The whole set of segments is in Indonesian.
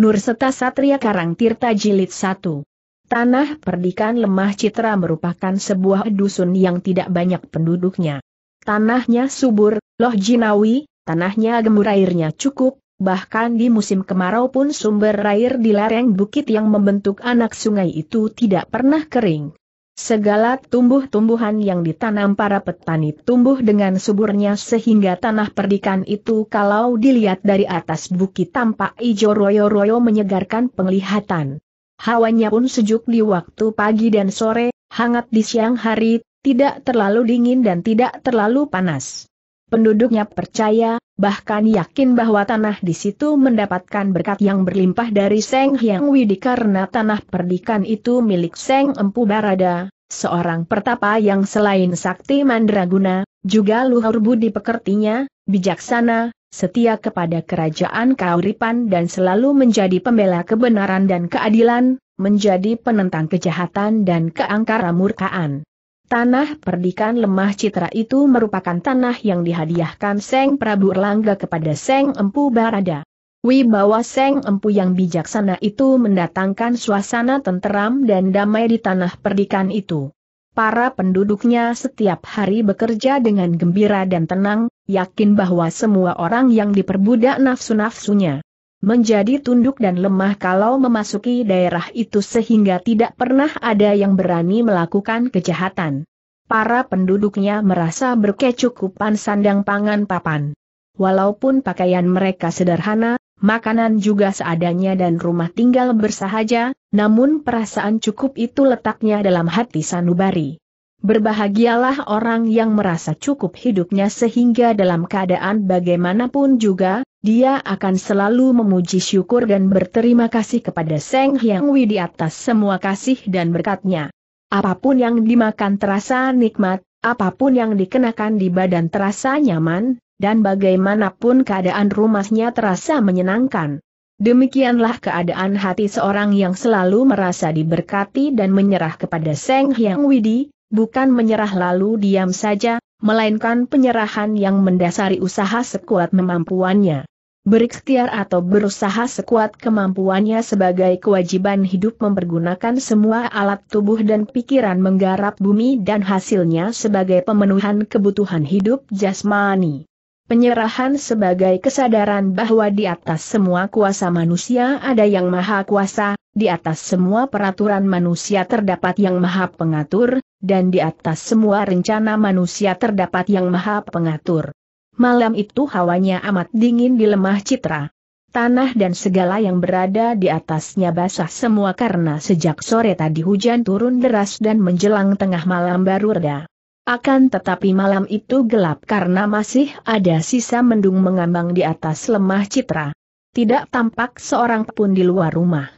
Nur Seta Satria Karang Tirta Jilid 1 Tanah Perdikan Lemah Citra merupakan sebuah dusun yang tidak banyak penduduknya. Tanahnya subur, loh jinawi, tanahnya gemur airnya cukup, bahkan di musim kemarau pun sumber air di lereng bukit yang membentuk anak sungai itu tidak pernah kering. Segala tumbuh-tumbuhan yang ditanam para petani tumbuh dengan suburnya sehingga tanah perdikan itu kalau dilihat dari atas bukit tampak ijo royo-royo menyegarkan penglihatan. Hawanya pun sejuk di waktu pagi dan sore, hangat di siang hari, tidak terlalu dingin dan tidak terlalu panas. Penduduknya percaya, bahkan yakin bahwa tanah di situ mendapatkan berkat yang berlimpah dari Seng Hyang Widi karena tanah perdikan itu milik Seng Empu Barada, seorang pertapa yang selain sakti mandraguna, juga luhur budi pekertinya, bijaksana, setia kepada kerajaan Kauripan dan selalu menjadi pembela kebenaran dan keadilan, menjadi penentang kejahatan dan keangkara murkaan. Tanah perdikan lemah citra itu merupakan tanah yang dihadiahkan Seng Prabu Erlangga kepada Seng Empu Barada. Wibawa Seng Empu yang bijaksana itu mendatangkan suasana tenteram dan damai di tanah perdikan itu. Para penduduknya setiap hari bekerja dengan gembira dan tenang, yakin bahwa semua orang yang diperbudak nafsu-nafsunya menjadi tunduk dan lemah kalau memasuki daerah itu sehingga tidak pernah ada yang berani melakukan kejahatan. Para penduduknya merasa berkecukupan sandang pangan papan. Walaupun pakaian mereka sederhana, makanan juga seadanya dan rumah tinggal bersahaja, namun perasaan cukup itu letaknya dalam hati Sanubari. Berbahagialah orang yang merasa cukup hidupnya sehingga dalam keadaan bagaimanapun juga, dia akan selalu memuji syukur dan berterima kasih kepada Seng Hyang Widi di atas semua kasih dan berkatnya. Apapun yang dimakan terasa nikmat, apapun yang dikenakan di badan terasa nyaman, dan bagaimanapun keadaan rumahnya terasa menyenangkan. Demikianlah keadaan hati seorang yang selalu merasa diberkati dan menyerah kepada Seng Hyang Widi, bukan menyerah lalu diam saja, melainkan penyerahan yang mendasari usaha sekuat kemampuannya. Berikhtiar atau berusaha sekuat kemampuannya sebagai kewajiban hidup mempergunakan semua alat tubuh dan pikiran menggarap bumi dan hasilnya sebagai pemenuhan kebutuhan hidup jasmani. Penyerahan sebagai kesadaran bahwa di atas semua kuasa manusia ada yang maha kuasa, di atas semua peraturan manusia terdapat yang maha pengatur, dan di atas semua rencana manusia terdapat yang maha pengatur. Malam itu hawanya amat dingin di lemah citra. Tanah dan segala yang berada di atasnya basah semua karena sejak sore tadi hujan turun deras dan menjelang tengah malam baru reda. Akan tetapi malam itu gelap karena masih ada sisa mendung mengambang di atas lemah citra. Tidak tampak seorang pun di luar rumah.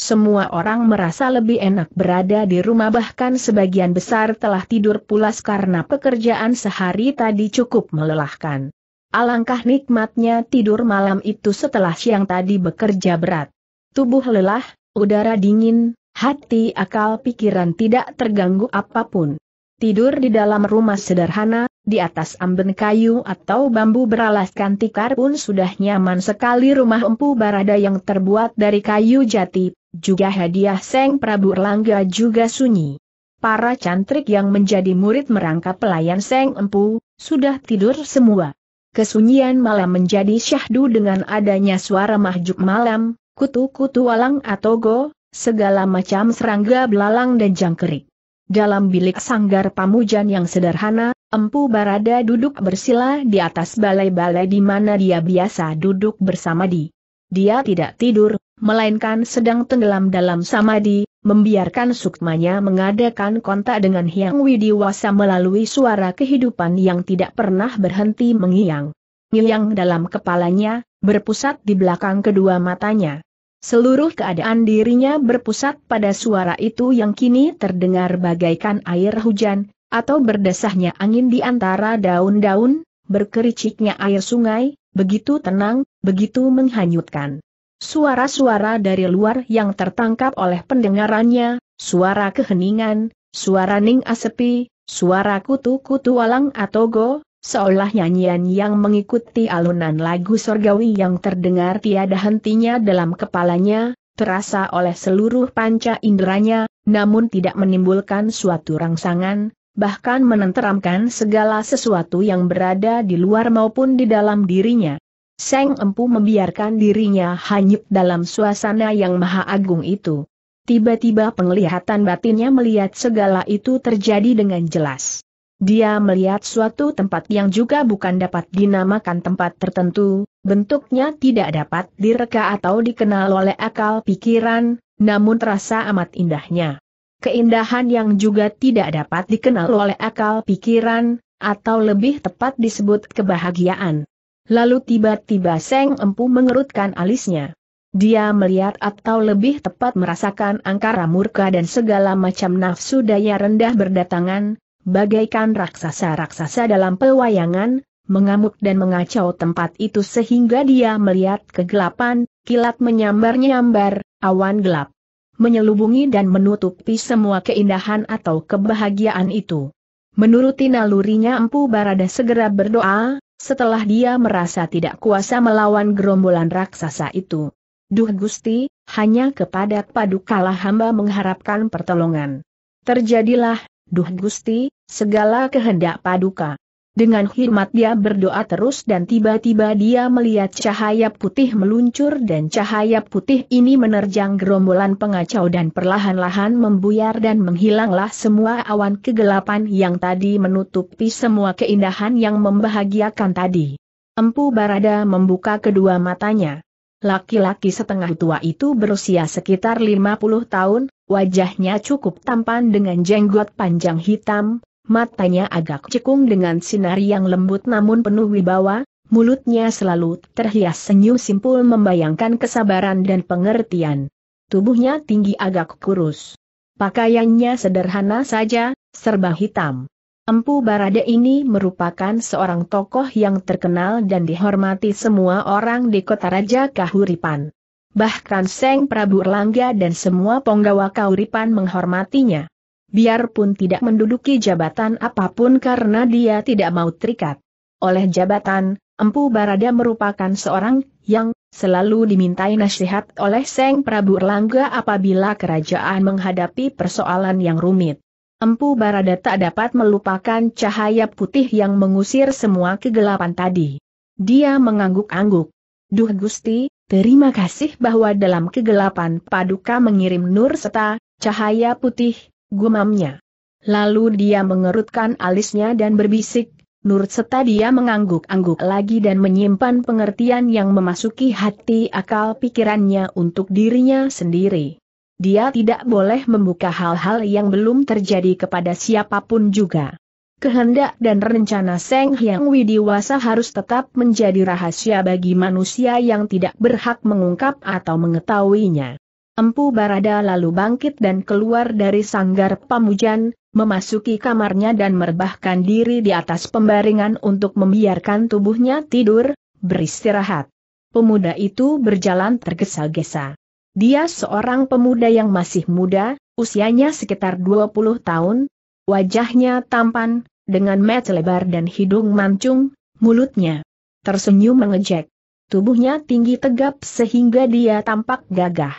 Semua orang merasa lebih enak berada di rumah bahkan sebagian besar telah tidur pulas karena pekerjaan sehari tadi cukup melelahkan. Alangkah nikmatnya tidur malam itu setelah siang tadi bekerja berat. Tubuh lelah, udara dingin, hati akal pikiran tidak terganggu apapun. Tidur di dalam rumah sederhana, di atas amben kayu atau bambu beralaskan tikar pun sudah nyaman sekali rumah empu barada yang terbuat dari kayu jati, juga hadiah Seng Prabu Erlangga juga sunyi. Para cantrik yang menjadi murid merangkap pelayan Seng Empu, sudah tidur semua. Kesunyian malam menjadi syahdu dengan adanya suara mahjub malam, kutu-kutu walang atau go, segala macam serangga belalang dan jangkrik. Dalam bilik sanggar pamujan yang sederhana, Empu Barada duduk bersila di atas balai-balai di mana dia biasa duduk bersama di. Dia tidak tidur, melainkan sedang tenggelam dalam samadhi, membiarkan sukmanya mengadakan kontak dengan Hyang Widiwasa melalui suara kehidupan yang tidak pernah berhenti mengiang. Ngiang dalam kepalanya, berpusat di belakang kedua matanya. Seluruh keadaan dirinya berpusat pada suara itu yang kini terdengar bagaikan air hujan, atau berdesahnya angin di antara daun-daun, berkericiknya air sungai, begitu tenang, begitu menghanyutkan. Suara-suara dari luar yang tertangkap oleh pendengarannya, suara keheningan, suara ning asepi, suara kutu-kutu walang atau go? seolah nyanyian yang mengikuti alunan lagu sorgawi yang terdengar tiada hentinya dalam kepalanya, terasa oleh seluruh panca inderanya, namun tidak menimbulkan suatu rangsangan, bahkan menenteramkan segala sesuatu yang berada di luar maupun di dalam dirinya. Seng Empu membiarkan dirinya hanyut dalam suasana yang maha agung itu. Tiba-tiba penglihatan batinnya melihat segala itu terjadi dengan jelas. Dia melihat suatu tempat yang juga bukan dapat dinamakan tempat tertentu, bentuknya tidak dapat direka atau dikenal oleh akal pikiran, namun terasa amat indahnya. Keindahan yang juga tidak dapat dikenal oleh akal pikiran, atau lebih tepat disebut kebahagiaan. Lalu tiba-tiba Seng Empu mengerutkan alisnya. Dia melihat atau lebih tepat merasakan angkara murka dan segala macam nafsu daya rendah berdatangan, bagaikan raksasa-raksasa dalam pewayangan, mengamuk dan mengacau tempat itu sehingga dia melihat kegelapan, kilat menyambar-nyambar, awan gelap menyelubungi dan menutupi semua keindahan atau kebahagiaan itu. Menuruti nalurinya Empu Barada segera berdoa, setelah dia merasa tidak kuasa melawan gerombolan raksasa itu. Duh Gusti, hanya kepada padukalah hamba mengharapkan pertolongan. Terjadilah, Duh Gusti, segala kehendak paduka. Dengan hikmat dia berdoa terus dan tiba-tiba dia melihat cahaya putih meluncur dan cahaya putih ini menerjang gerombolan pengacau dan perlahan-lahan membuyar dan menghilanglah semua awan kegelapan yang tadi menutupi semua keindahan yang membahagiakan tadi. Empu Barada membuka kedua matanya. Laki-laki setengah tua itu berusia sekitar 50 tahun, Wajahnya cukup tampan dengan jenggot panjang hitam, matanya agak cekung dengan sinar yang lembut namun penuh wibawa, mulutnya selalu terhias senyum simpul membayangkan kesabaran dan pengertian. Tubuhnya tinggi agak kurus. Pakaiannya sederhana saja, serba hitam. Empu Barada ini merupakan seorang tokoh yang terkenal dan dihormati semua orang di kota Raja Kahuripan bahkan Seng Prabu Erlangga dan semua penggawa Kauripan menghormatinya. Biarpun tidak menduduki jabatan apapun karena dia tidak mau terikat. Oleh jabatan, Empu Barada merupakan seorang yang selalu dimintai nasihat oleh Seng Prabu Erlangga apabila kerajaan menghadapi persoalan yang rumit. Empu Barada tak dapat melupakan cahaya putih yang mengusir semua kegelapan tadi. Dia mengangguk-angguk. Duh Gusti, terima kasih bahwa dalam kegelapan paduka mengirim nur serta cahaya putih, gumamnya. Lalu dia mengerutkan alisnya dan berbisik, Nur serta dia mengangguk-angguk lagi dan menyimpan pengertian yang memasuki hati akal pikirannya untuk dirinya sendiri. Dia tidak boleh membuka hal-hal yang belum terjadi kepada siapapun juga. Kehendak dan rencana Seng Hyang Widiwasa harus tetap menjadi rahasia bagi manusia yang tidak berhak mengungkap atau mengetahuinya. Empu Barada lalu bangkit dan keluar dari sanggar pamujan, memasuki kamarnya dan merebahkan diri di atas pembaringan untuk membiarkan tubuhnya tidur, beristirahat. Pemuda itu berjalan tergesa-gesa. Dia seorang pemuda yang masih muda, usianya sekitar 20 tahun, Wajahnya tampan, dengan mata lebar dan hidung mancung, mulutnya tersenyum mengejek. Tubuhnya tinggi tegap sehingga dia tampak gagah.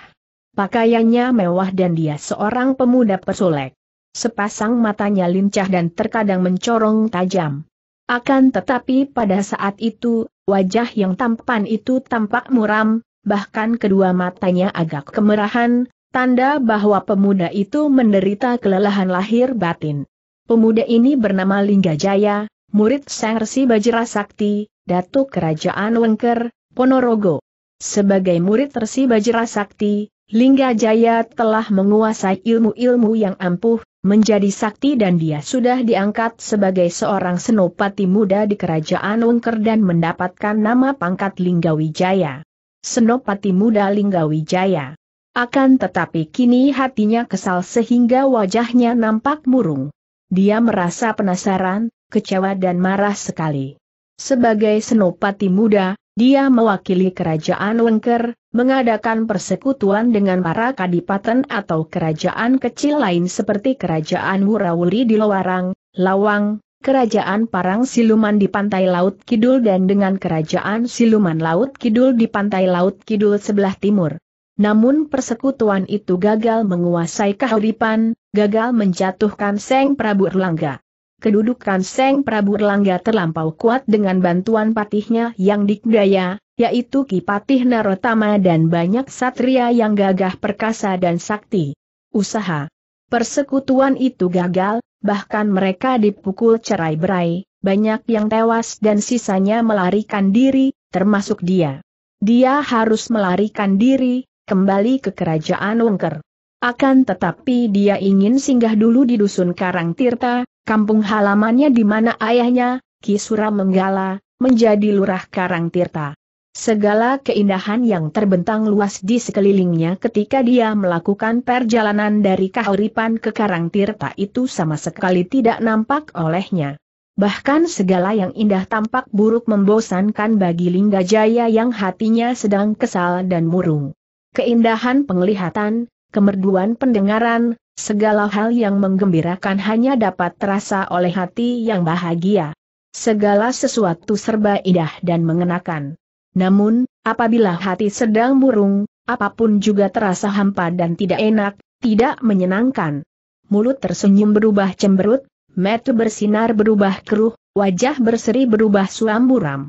Pakaiannya mewah dan dia seorang pemuda pesulek. Sepasang matanya lincah dan terkadang mencorong tajam. Akan tetapi pada saat itu, wajah yang tampan itu tampak muram, bahkan kedua matanya agak kemerahan, Tanda bahwa pemuda itu menderita kelelahan lahir batin. Pemuda ini bernama Lingga Jaya, murid Sang Resi Bajra Sakti, Datuk Kerajaan Wengker, Ponorogo. Sebagai murid Resi Bajra Sakti, Lingga Jaya telah menguasai ilmu-ilmu yang ampuh, menjadi sakti dan dia sudah diangkat sebagai seorang senopati muda di kerajaan Wengker dan mendapatkan nama pangkat Linggawijaya. Senopati muda Linggawijaya. Akan tetapi kini hatinya kesal sehingga wajahnya nampak murung. Dia merasa penasaran, kecewa dan marah sekali. Sebagai senopati muda, dia mewakili kerajaan Wengker, mengadakan persekutuan dengan para kadipaten atau kerajaan kecil lain seperti kerajaan Wurawuli di Lawarang, Lawang, kerajaan Parang Siluman di pantai Laut Kidul dan dengan kerajaan Siluman Laut Kidul di pantai Laut Kidul sebelah timur. Namun persekutuan itu gagal menguasai kehidupan, gagal menjatuhkan Seng Prabu Erlangga. Kedudukan Seng Prabu Erlangga terlampau kuat dengan bantuan patihnya yang dikdaya, yaitu Kipatih Narotama dan banyak satria yang gagah perkasa dan sakti. Usaha persekutuan itu gagal, bahkan mereka dipukul cerai-berai, banyak yang tewas dan sisanya melarikan diri, termasuk dia. Dia harus melarikan diri, kembali ke kerajaan Wongker. Akan tetapi dia ingin singgah dulu di dusun Karang Tirta, kampung halamannya di mana ayahnya, Kisura Menggala, menjadi lurah Karang Tirta. Segala keindahan yang terbentang luas di sekelilingnya ketika dia melakukan perjalanan dari Kahuripan ke Karang Tirta itu sama sekali tidak nampak olehnya. Bahkan segala yang indah tampak buruk membosankan bagi Lingga Jaya yang hatinya sedang kesal dan murung keindahan penglihatan, kemerduan pendengaran, segala hal yang menggembirakan hanya dapat terasa oleh hati yang bahagia. Segala sesuatu serba indah dan mengenakan. Namun, apabila hati sedang murung, apapun juga terasa hampa dan tidak enak, tidak menyenangkan. Mulut tersenyum berubah cemberut, mata bersinar berubah keruh, wajah berseri berubah suam buram.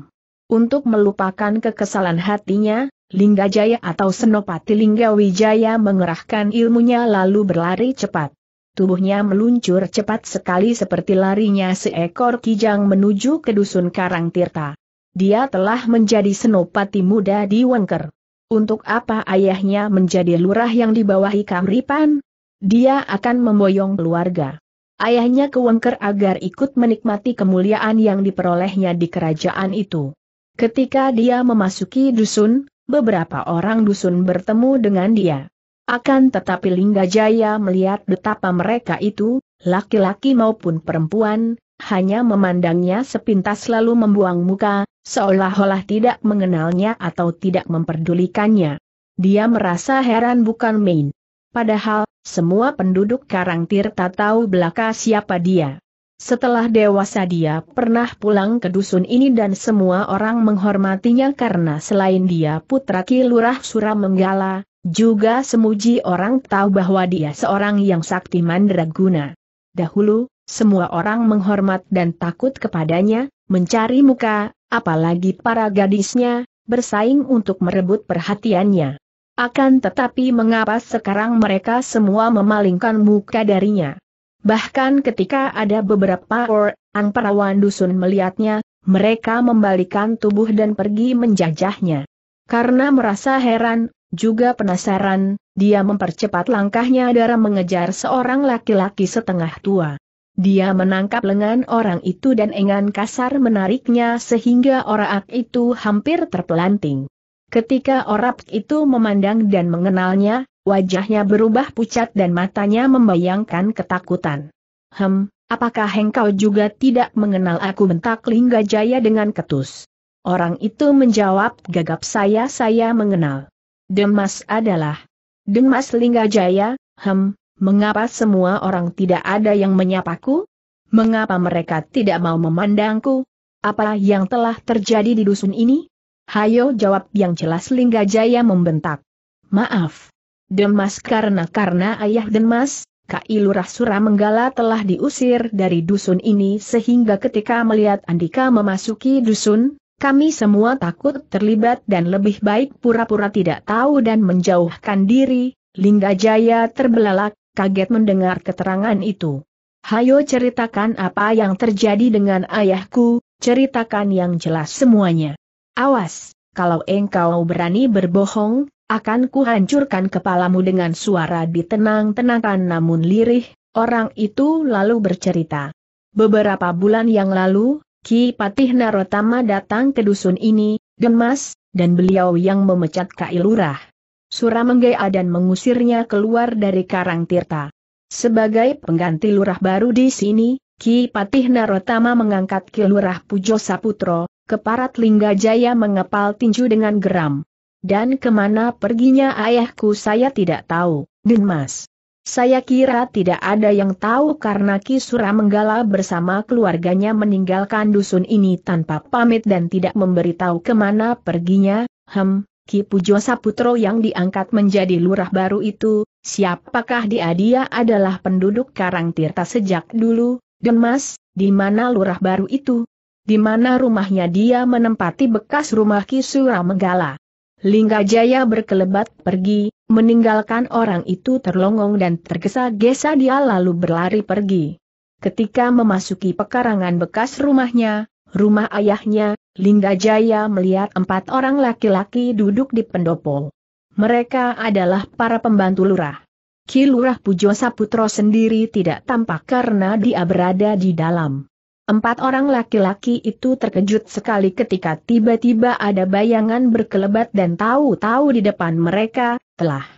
Untuk melupakan kekesalan hatinya, Linggajaya atau Senopati Linggawijaya mengerahkan ilmunya lalu berlari cepat. Tubuhnya meluncur cepat sekali seperti larinya seekor kijang menuju ke dusun Karang Tirta. Dia telah menjadi senopati muda di Wengker. Untuk apa ayahnya menjadi lurah yang dibawahi Kamripan? Dia akan memboyong keluarga. Ayahnya ke Wengker agar ikut menikmati kemuliaan yang diperolehnya di kerajaan itu. Ketika dia memasuki dusun, beberapa orang dusun bertemu dengan dia. Akan tetapi Linggajaya melihat betapa mereka itu, laki-laki maupun perempuan, hanya memandangnya sepintas lalu membuang muka, seolah-olah tidak mengenalnya atau tidak memperdulikannya. Dia merasa heran bukan main. Padahal, semua penduduk Karang Tirta tahu belaka siapa dia. Setelah dewasa dia pernah pulang ke dusun ini dan semua orang menghormatinya karena selain dia putra Ki Lurah juga semuji orang tahu bahwa dia seorang yang sakti mandraguna. Dahulu, semua orang menghormat dan takut kepadanya, mencari muka, apalagi para gadisnya, bersaing untuk merebut perhatiannya. Akan tetapi mengapa sekarang mereka semua memalingkan muka darinya? Bahkan ketika ada beberapa orang perawan dusun melihatnya, mereka membalikan tubuh dan pergi menjajahnya. Karena merasa heran, juga penasaran, dia mempercepat langkahnya dalam mengejar seorang laki-laki setengah tua. Dia menangkap lengan orang itu dan engan kasar menariknya sehingga orang itu hampir terpelanting. Ketika orang itu memandang dan mengenalnya, wajahnya berubah pucat dan matanya membayangkan ketakutan. Hem, apakah engkau juga tidak mengenal aku bentak Lingga Jaya dengan ketus? Orang itu menjawab gagap saya saya mengenal. Demas adalah. Demas Lingga Jaya, hem, mengapa semua orang tidak ada yang menyapaku? Mengapa mereka tidak mau memandangku? Apa yang telah terjadi di dusun ini? Hayo jawab yang jelas Lingga Jaya membentak. Maaf, Demas karena karena ayah Demas, Kailurah Sura Menggala telah diusir dari dusun ini sehingga ketika melihat Andika memasuki dusun, kami semua takut terlibat dan lebih baik pura-pura tidak tahu dan menjauhkan diri, Lingga Jaya terbelalak, kaget mendengar keterangan itu. Hayo ceritakan apa yang terjadi dengan ayahku, ceritakan yang jelas semuanya. Awas, kalau engkau berani berbohong, akan kuhancurkan kepalamu dengan suara ditenang-tenangkan namun lirih, orang itu lalu bercerita. Beberapa bulan yang lalu, Ki Patih Narotama datang ke dusun ini, gemas, dan beliau yang memecat Kailurah. Sura menggea dan mengusirnya keluar dari Karang Tirta. Sebagai pengganti lurah baru di sini, Ki Patih Narotama mengangkat Ki Lurah Pujo Saputro, Keparat Linggajaya mengepal tinju dengan geram. Dan kemana perginya ayahku saya tidak tahu, Denmas. Saya kira tidak ada yang tahu karena Kisura Menggala bersama keluarganya meninggalkan dusun ini tanpa pamit dan tidak memberitahu kemana perginya, hem, Ki Pujo Saputro yang diangkat menjadi lurah baru itu, siapakah dia dia adalah penduduk Karang Tirta sejak dulu, Denmas, di mana lurah baru itu? Di mana rumahnya dia menempati bekas rumah Kisura Menggala? Lingga Jaya berkelebat pergi, meninggalkan orang itu terlongong dan tergesa-gesa dia lalu berlari pergi. Ketika memasuki pekarangan bekas rumahnya, rumah ayahnya, Lingga Jaya melihat empat orang laki-laki duduk di pendopo. Mereka adalah para pembantu lurah. Kilurah Lurah Pujo Saputro sendiri tidak tampak karena dia berada di dalam. Empat orang laki-laki itu terkejut sekali ketika tiba-tiba ada bayangan berkelebat dan tahu-tahu di depan mereka, telah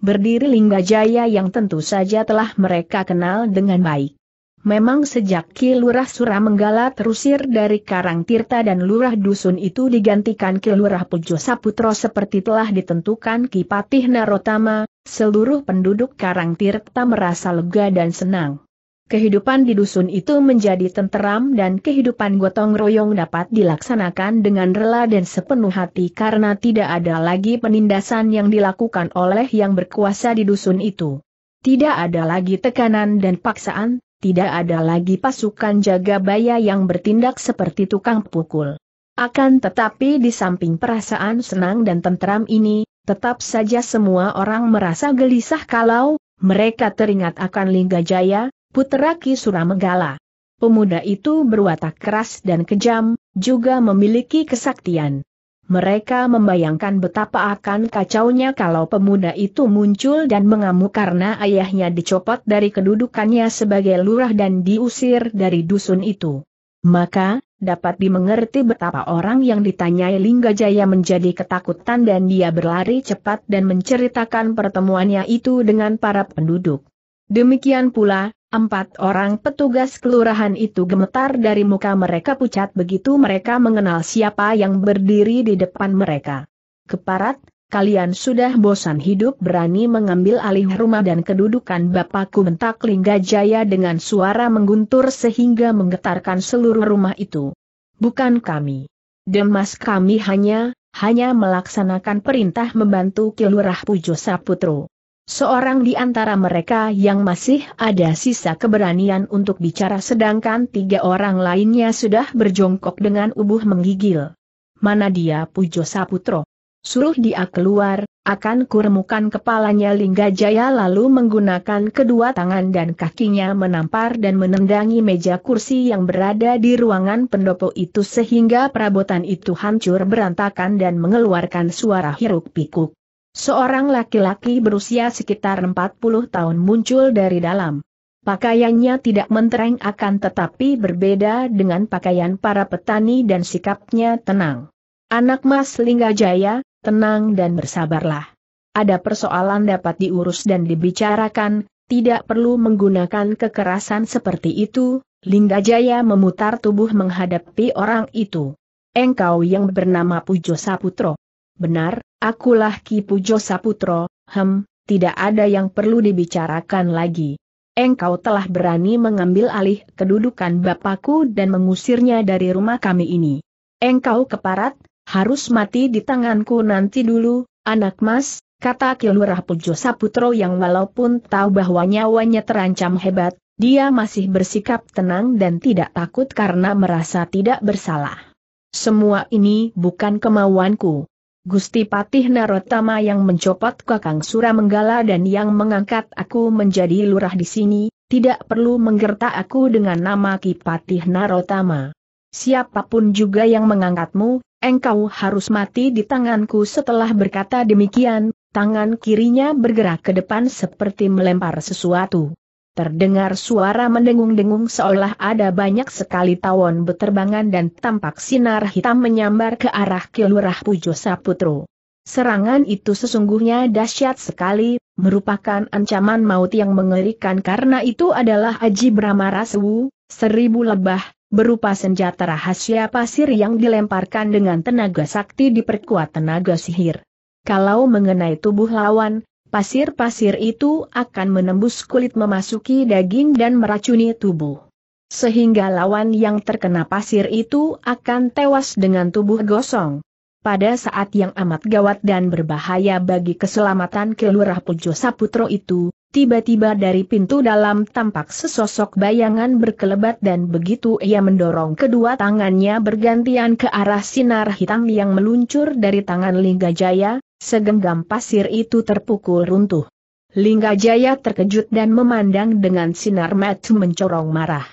berdiri Lingga Jaya yang tentu saja telah mereka kenal dengan baik. Memang sejak Ki Lurah Menggala terusir dari Karang Tirta dan Lurah Dusun itu digantikan Ki Lurah Pujo Saputro seperti telah ditentukan Ki Patih Narotama, seluruh penduduk Karang Tirta merasa lega dan senang kehidupan di dusun itu menjadi tenteram dan kehidupan gotong royong dapat dilaksanakan dengan rela dan sepenuh hati karena tidak ada lagi penindasan yang dilakukan oleh yang berkuasa di dusun itu. Tidak ada lagi tekanan dan paksaan, tidak ada lagi pasukan jaga baya yang bertindak seperti tukang pukul. Akan tetapi di samping perasaan senang dan tenteram ini, tetap saja semua orang merasa gelisah kalau mereka teringat akan Lingga Jaya, putera Ki Suramenggala. Pemuda itu berwatak keras dan kejam, juga memiliki kesaktian. Mereka membayangkan betapa akan kacaunya kalau pemuda itu muncul dan mengamuk karena ayahnya dicopot dari kedudukannya sebagai lurah dan diusir dari dusun itu. Maka, dapat dimengerti betapa orang yang ditanyai Linggajaya menjadi ketakutan dan dia berlari cepat dan menceritakan pertemuannya itu dengan para penduduk. Demikian pula, Empat orang petugas kelurahan itu gemetar dari muka mereka pucat begitu mereka mengenal siapa yang berdiri di depan mereka. Keparat, kalian sudah bosan hidup berani mengambil alih rumah dan kedudukan bapakku bentak Lingga Jaya dengan suara mengguntur sehingga menggetarkan seluruh rumah itu. Bukan kami. Demas kami hanya, hanya melaksanakan perintah membantu kelurah Pujo Saputro. Seorang di antara mereka yang masih ada sisa keberanian untuk bicara sedangkan tiga orang lainnya sudah berjongkok dengan ubuh menggigil. Mana dia Pujo Saputro? Suruh dia keluar, akan kuremukan kepalanya Lingga Jaya lalu menggunakan kedua tangan dan kakinya menampar dan menendangi meja kursi yang berada di ruangan pendopo itu sehingga perabotan itu hancur berantakan dan mengeluarkan suara hiruk pikuk. Seorang laki-laki berusia sekitar 40 tahun muncul dari dalam. Pakaiannya tidak mentereng akan tetapi berbeda dengan pakaian para petani dan sikapnya tenang. Anak Mas Linggajaya, tenang dan bersabarlah. Ada persoalan dapat diurus dan dibicarakan, tidak perlu menggunakan kekerasan seperti itu, Linggajaya memutar tubuh menghadapi orang itu. Engkau yang bernama Pujo Saputro benar, akulah Ki Pujo Saputro, hem, tidak ada yang perlu dibicarakan lagi. Engkau telah berani mengambil alih kedudukan bapakku dan mengusirnya dari rumah kami ini. Engkau keparat, harus mati di tanganku nanti dulu, anak mas, kata Kilurah Pujo Saputro yang walaupun tahu bahwa nyawanya terancam hebat, dia masih bersikap tenang dan tidak takut karena merasa tidak bersalah. Semua ini bukan kemauanku. Gusti Patih Narotama yang mencopot Kakang Suramenggala dan yang mengangkat aku menjadi lurah di sini, tidak perlu menggerta aku dengan nama Ki Patih Narotama. Siapapun juga yang mengangkatmu, engkau harus mati di tanganku setelah berkata demikian, tangan kirinya bergerak ke depan seperti melempar sesuatu. Terdengar suara mendengung-dengung seolah ada banyak sekali tawon beterbangan dan tampak sinar hitam menyambar ke arah Kelurahan Pujo Saputro. Serangan itu sesungguhnya dahsyat sekali, merupakan ancaman maut yang mengerikan karena itu adalah Aji Brahma Rasu, seribu lebah, berupa senjata rahasia pasir yang dilemparkan dengan tenaga sakti diperkuat tenaga sihir. Kalau mengenai tubuh lawan, pasir-pasir itu akan menembus kulit memasuki daging dan meracuni tubuh. Sehingga lawan yang terkena pasir itu akan tewas dengan tubuh gosong. Pada saat yang amat gawat dan berbahaya bagi keselamatan Kelurah Pujo Saputro itu, Tiba-tiba dari pintu dalam tampak sesosok bayangan berkelebat dan begitu ia mendorong kedua tangannya bergantian ke arah sinar hitam yang meluncur dari tangan Lingga Jaya, segenggam pasir itu terpukul runtuh. Lingga Jaya terkejut dan memandang dengan sinar mata mencorong marah.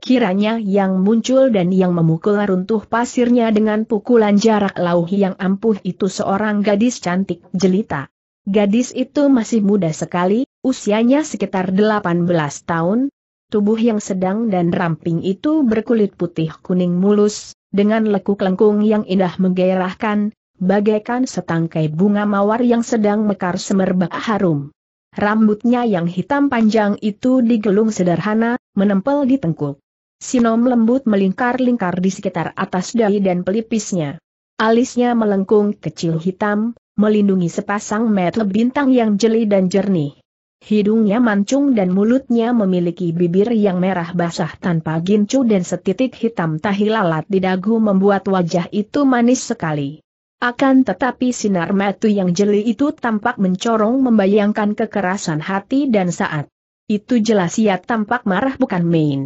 Kiranya yang muncul dan yang memukul runtuh pasirnya dengan pukulan jarak lauh yang ampuh itu seorang gadis cantik jelita. Gadis itu masih muda sekali, Usianya sekitar 18 tahun, tubuh yang sedang dan ramping itu berkulit putih kuning mulus, dengan lekuk lengkung yang indah menggairahkan, bagaikan setangkai bunga mawar yang sedang mekar semerbak harum. Rambutnya yang hitam panjang itu digelung sederhana, menempel di tengkuk. Sinom lembut melingkar-lingkar di sekitar atas dahi dan pelipisnya. Alisnya melengkung kecil hitam, melindungi sepasang mata bintang yang jeli dan jernih. Hidungnya mancung dan mulutnya memiliki bibir yang merah basah tanpa gincu dan setitik hitam tahi lalat di dagu membuat wajah itu manis sekali. Akan tetapi sinar metu yang jeli itu tampak mencorong membayangkan kekerasan hati dan saat. Itu jelas ia tampak marah bukan main.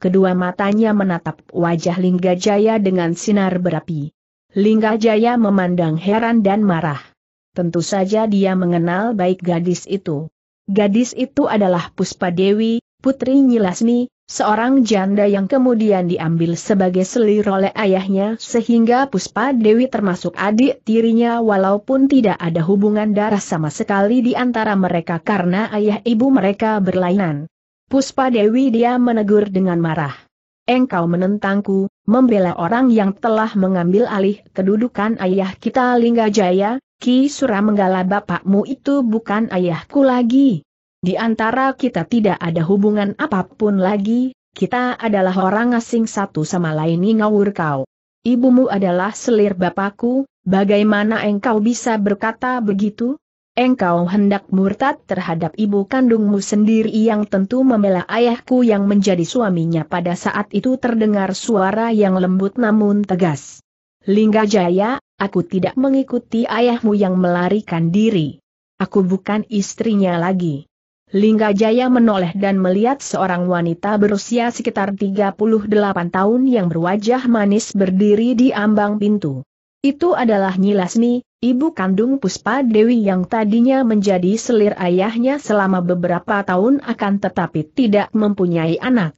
Kedua matanya menatap wajah Lingga Jaya dengan sinar berapi. Lingga Jaya memandang heran dan marah. Tentu saja dia mengenal baik gadis itu. Gadis itu adalah Puspa Dewi, putri Nyilasni, seorang janda yang kemudian diambil sebagai selir oleh ayahnya sehingga Puspa Dewi termasuk adik tirinya walaupun tidak ada hubungan darah sama sekali di antara mereka karena ayah ibu mereka berlainan. Puspa Dewi dia menegur dengan marah. Engkau menentangku, membela orang yang telah mengambil alih kedudukan ayah kita Linggajaya, Ki menggala bapakmu itu bukan ayahku lagi. Di antara kita tidak ada hubungan apapun lagi, kita adalah orang asing satu sama lain ngawur kau. Ibumu adalah selir bapakku, bagaimana engkau bisa berkata begitu? Engkau hendak murtad terhadap ibu kandungmu sendiri yang tentu membela ayahku yang menjadi suaminya pada saat itu terdengar suara yang lembut namun tegas. Lingga Jaya, Aku tidak mengikuti ayahmu yang melarikan diri. Aku bukan istrinya lagi. Lingga Jaya menoleh dan melihat seorang wanita berusia sekitar 38 tahun yang berwajah manis berdiri di ambang pintu. Itu adalah Nyilasmi, ibu kandung Puspa Dewi yang tadinya menjadi selir ayahnya selama beberapa tahun akan tetapi tidak mempunyai anak.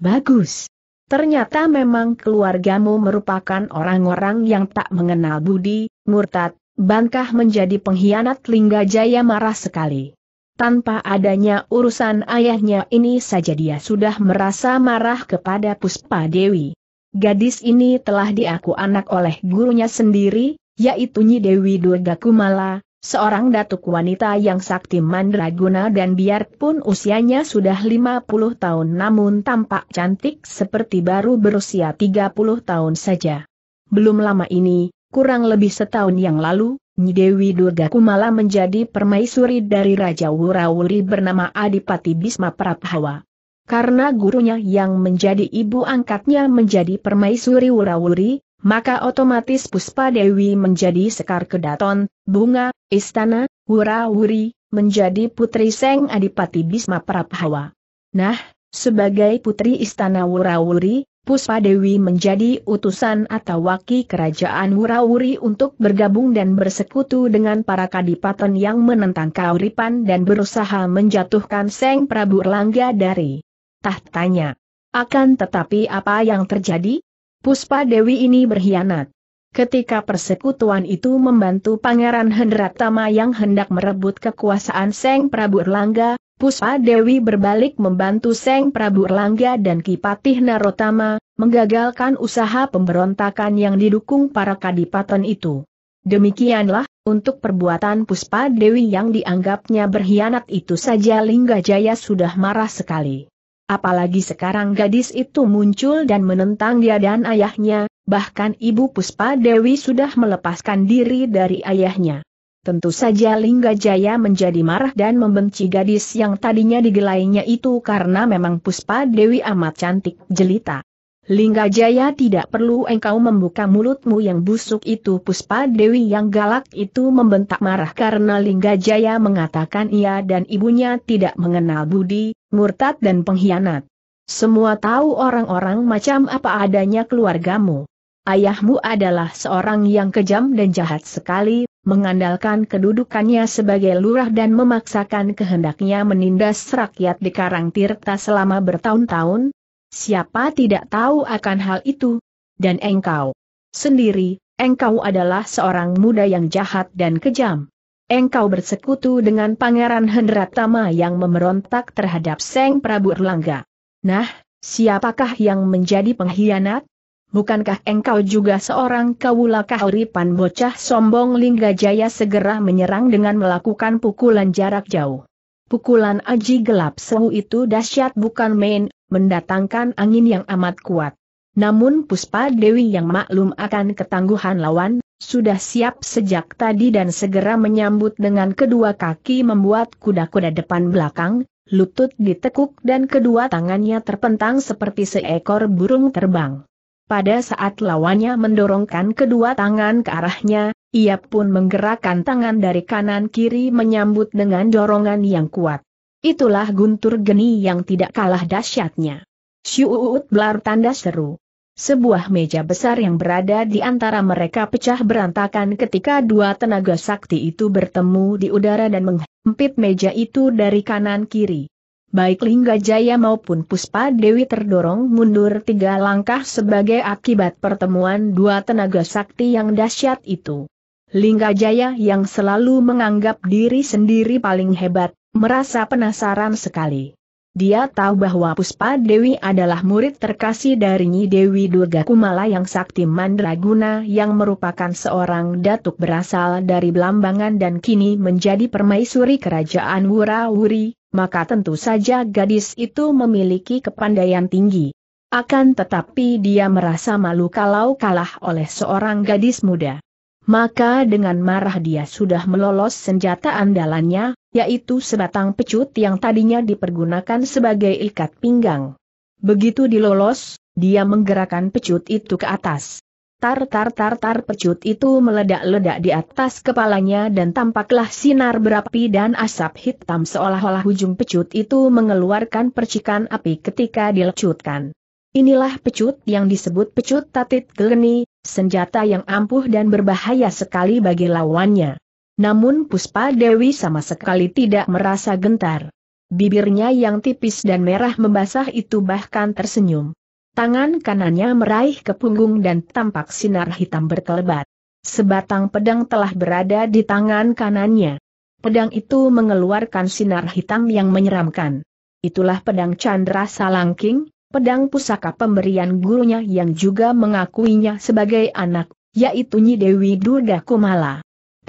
Bagus, Ternyata memang keluargamu merupakan orang-orang yang tak mengenal budi, murtad, bangkah menjadi pengkhianat Lingga Jaya marah sekali. Tanpa adanya urusan ayahnya ini saja dia sudah merasa marah kepada Puspa Dewi. Gadis ini telah diaku anak oleh gurunya sendiri, yaitu Nyi Dewi Durga Kumala. Seorang datuk wanita yang sakti mandraguna dan biarpun usianya sudah 50 tahun namun tampak cantik seperti baru berusia 30 tahun saja. Belum lama ini, kurang lebih setahun yang lalu, Nyidewi Durga Kumala menjadi permaisuri dari Raja Wurawuri bernama Adipati Bisma Prabhawa. Karena gurunya yang menjadi ibu angkatnya menjadi permaisuri Wurawuri, maka otomatis Puspa Dewi menjadi Sekar Kedaton, Bunga, Istana, Wura-Wuri, menjadi Putri Seng Adipati Bisma Prabhawa. Nah, sebagai Putri Istana Wura-Wuri, Puspa Dewi menjadi utusan atau waki kerajaan Wura-Wuri untuk bergabung dan bersekutu dengan para kadipaten yang menentang Kauripan dan berusaha menjatuhkan Seng Prabu Erlangga dari tahtanya. Akan tetapi apa yang terjadi? Puspa Dewi ini berkhianat. Ketika persekutuan itu membantu Pangeran Hendratama yang hendak merebut kekuasaan Seng Prabu Erlangga, Puspa Dewi berbalik membantu Seng Prabu Erlangga dan Kipatih Narotama, menggagalkan usaha pemberontakan yang didukung para kadipaten itu. Demikianlah, untuk perbuatan Puspa Dewi yang dianggapnya berkhianat itu saja Jaya sudah marah sekali apalagi sekarang gadis itu muncul dan menentang dia dan ayahnya, bahkan Ibu Puspa Dewi sudah melepaskan diri dari ayahnya. Tentu saja Lingga Jaya menjadi marah dan membenci gadis yang tadinya digelainya itu karena memang Puspa Dewi amat cantik jelita. Lingga Jaya tidak perlu engkau membuka mulutmu yang busuk itu Puspa Dewi yang galak itu membentak marah karena Lingga Jaya mengatakan ia dan ibunya tidak mengenal budi, murtad dan pengkhianat. Semua tahu orang-orang macam apa adanya keluargamu. Ayahmu adalah seorang yang kejam dan jahat sekali, mengandalkan kedudukannya sebagai lurah dan memaksakan kehendaknya menindas rakyat di Karang Tirta selama bertahun-tahun. Siapa tidak tahu akan hal itu? Dan engkau sendiri, engkau adalah seorang muda yang jahat dan kejam engkau bersekutu dengan Pangeran Hendratama yang memberontak terhadap Seng Prabu Erlangga. Nah, siapakah yang menjadi pengkhianat? Bukankah engkau juga seorang kawula kahuripan bocah sombong Lingga Jaya segera menyerang dengan melakukan pukulan jarak jauh? Pukulan aji gelap sewu itu dahsyat bukan main, mendatangkan angin yang amat kuat. Namun Puspa Dewi yang maklum akan ketangguhan lawan, sudah siap sejak tadi dan segera menyambut dengan kedua kaki membuat kuda-kuda depan belakang, lutut ditekuk dan kedua tangannya terpentang seperti seekor burung terbang. Pada saat lawannya mendorongkan kedua tangan ke arahnya, ia pun menggerakkan tangan dari kanan kiri menyambut dengan dorongan yang kuat. Itulah guntur geni yang tidak kalah dahsyatnya. Syuut blar tanda seru. Sebuah meja besar yang berada di antara mereka pecah berantakan ketika dua tenaga sakti itu bertemu di udara dan menghempit meja itu dari kanan kiri. Baik Lingga Jaya maupun Puspa Dewi terdorong mundur tiga langkah sebagai akibat pertemuan dua tenaga sakti yang dahsyat itu. Lingga Jaya yang selalu menganggap diri sendiri paling hebat, merasa penasaran sekali. Dia tahu bahwa Puspa Dewi adalah murid terkasih dari Nyi Dewi Durga Kumala yang sakti mandraguna yang merupakan seorang datuk berasal dari Belambangan dan kini menjadi permaisuri kerajaan Wurawuri. maka tentu saja gadis itu memiliki kepandaian tinggi. Akan tetapi dia merasa malu kalau kalah oleh seorang gadis muda. Maka dengan marah dia sudah melolos senjata andalannya, yaitu sebatang pecut yang tadinya dipergunakan sebagai ikat pinggang. Begitu dilolos, dia menggerakkan pecut itu ke atas. Tar-tar-tar-tar pecut itu meledak-ledak di atas kepalanya dan tampaklah sinar berapi dan asap hitam seolah-olah ujung pecut itu mengeluarkan percikan api ketika dilecutkan. Inilah pecut yang disebut pecut tatit geleni, senjata yang ampuh dan berbahaya sekali bagi lawannya. Namun Puspa Dewi sama sekali tidak merasa gentar. Bibirnya yang tipis dan merah membasah itu bahkan tersenyum. Tangan kanannya meraih ke punggung dan tampak sinar hitam berkelebat. Sebatang pedang telah berada di tangan kanannya. Pedang itu mengeluarkan sinar hitam yang menyeramkan. Itulah pedang Chandra Salangking, pedang pusaka pemberian gurunya yang juga mengakuinya sebagai anak, yaitu Nyi Dewi Durga Kumala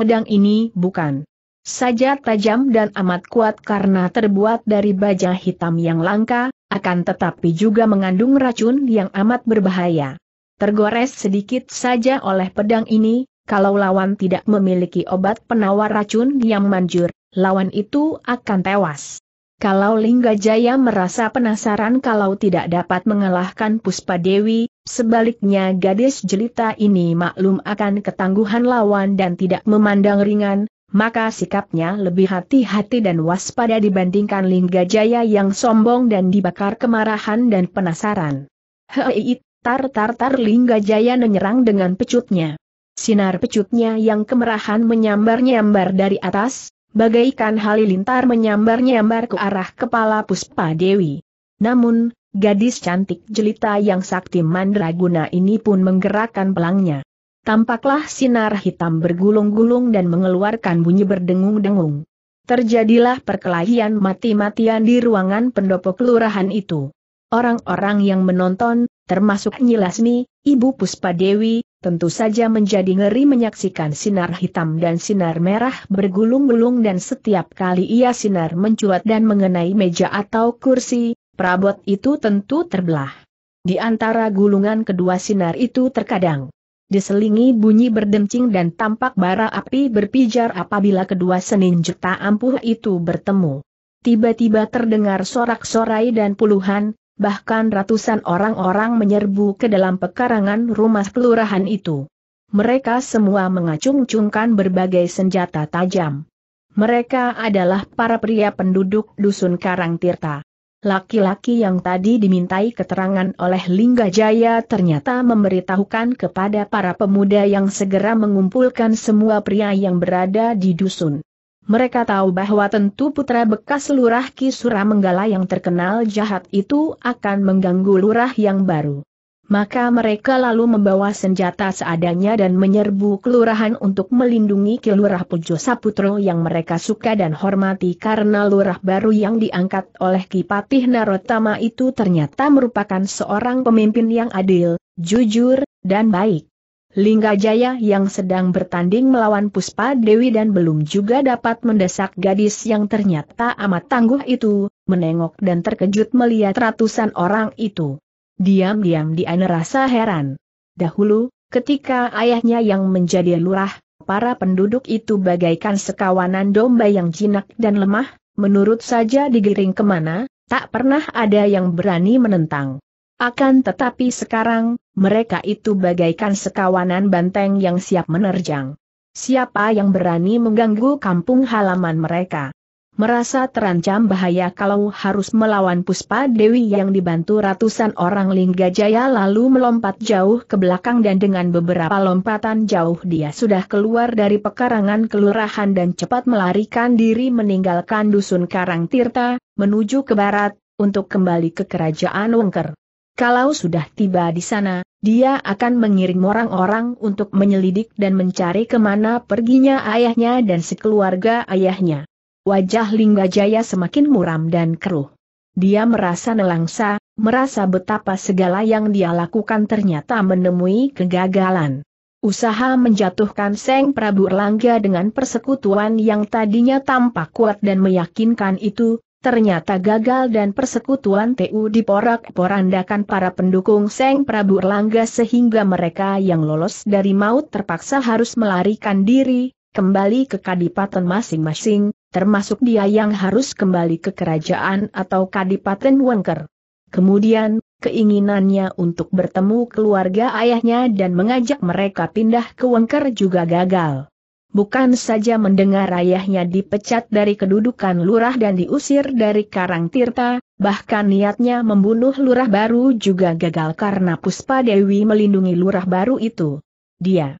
pedang ini bukan saja tajam dan amat kuat karena terbuat dari baja hitam yang langka, akan tetapi juga mengandung racun yang amat berbahaya. Tergores sedikit saja oleh pedang ini, kalau lawan tidak memiliki obat penawar racun yang manjur, lawan itu akan tewas. Kalau Lingga Jaya merasa penasaran kalau tidak dapat mengalahkan Puspa Dewi, Sebaliknya gadis jelita ini maklum akan ketangguhan lawan dan tidak memandang ringan, maka sikapnya lebih hati-hati dan waspada dibandingkan Lingga Jaya yang sombong dan dibakar kemarahan dan penasaran. Hei, tar-tar-tar Jaya menyerang dengan pecutnya. Sinar pecutnya yang kemerahan menyambar-nyambar dari atas, bagaikan halilintar menyambar-nyambar ke arah kepala Puspa Dewi. Namun, Gadis cantik jelita yang sakti mandraguna ini pun menggerakkan pelangnya. Tampaklah sinar hitam bergulung-gulung dan mengeluarkan bunyi berdengung-dengung. Terjadilah perkelahian mati-matian di ruangan pendopo kelurahan itu. Orang-orang yang menonton, termasuk Nyilasmi, Ibu Puspa Dewi, tentu saja menjadi ngeri menyaksikan sinar hitam dan sinar merah bergulung-gulung dan setiap kali ia sinar mencuat dan mengenai meja atau kursi, Perabot itu tentu terbelah. Di antara gulungan kedua sinar itu terkadang diselingi bunyi berdencing dan tampak bara api berpijar apabila kedua senin juta ampuh itu bertemu. Tiba-tiba terdengar sorak-sorai dan puluhan, bahkan ratusan orang-orang menyerbu ke dalam pekarangan rumah kelurahan itu. Mereka semua mengacung-acungkan berbagai senjata tajam. Mereka adalah para pria penduduk dusun Karang Tirta. Laki-laki yang tadi dimintai keterangan oleh Lingga Jaya ternyata memberitahukan kepada para pemuda yang segera mengumpulkan semua pria yang berada di dusun. Mereka tahu bahwa tentu putra bekas Lurah Ki Menggala yang terkenal jahat itu akan mengganggu Lurah yang baru maka mereka lalu membawa senjata seadanya dan menyerbu kelurahan untuk melindungi kelurah Pujo Saputro yang mereka suka dan hormati karena lurah baru yang diangkat oleh Kipatih Narotama itu ternyata merupakan seorang pemimpin yang adil, jujur, dan baik. Lingga Jaya yang sedang bertanding melawan Puspa Dewi dan belum juga dapat mendesak gadis yang ternyata amat tangguh itu, menengok dan terkejut melihat ratusan orang itu. Diam-diam dia merasa heran. Dahulu, ketika ayahnya yang menjadi lurah, para penduduk itu bagaikan sekawanan domba yang jinak dan lemah, menurut saja digiring kemana, tak pernah ada yang berani menentang. Akan tetapi sekarang, mereka itu bagaikan sekawanan banteng yang siap menerjang. Siapa yang berani mengganggu kampung halaman mereka? merasa terancam bahaya kalau harus melawan Puspa Dewi yang dibantu ratusan orang Lingga Jaya lalu melompat jauh ke belakang dan dengan beberapa lompatan jauh dia sudah keluar dari pekarangan kelurahan dan cepat melarikan diri meninggalkan dusun Karang Tirta, menuju ke barat, untuk kembali ke kerajaan Wengker. Kalau sudah tiba di sana, dia akan mengirim orang-orang untuk menyelidik dan mencari kemana perginya ayahnya dan sekeluarga ayahnya. Wajah Linggajaya semakin muram dan keruh. Dia merasa nelangsa, merasa betapa segala yang dia lakukan ternyata menemui kegagalan. Usaha menjatuhkan Seng Prabu Erlangga dengan persekutuan yang tadinya tampak kuat dan meyakinkan itu, ternyata gagal dan persekutuan TU diporak-porandakan para pendukung Seng Prabu Erlangga sehingga mereka yang lolos dari maut terpaksa harus melarikan diri, kembali ke kadipaten masing-masing, termasuk dia yang harus kembali ke kerajaan atau kadipaten Wengker. Kemudian, keinginannya untuk bertemu keluarga ayahnya dan mengajak mereka pindah ke Wengker juga gagal. Bukan saja mendengar ayahnya dipecat dari kedudukan lurah dan diusir dari Karang Tirta, bahkan niatnya membunuh lurah baru juga gagal karena Puspa Dewi melindungi lurah baru itu. Dia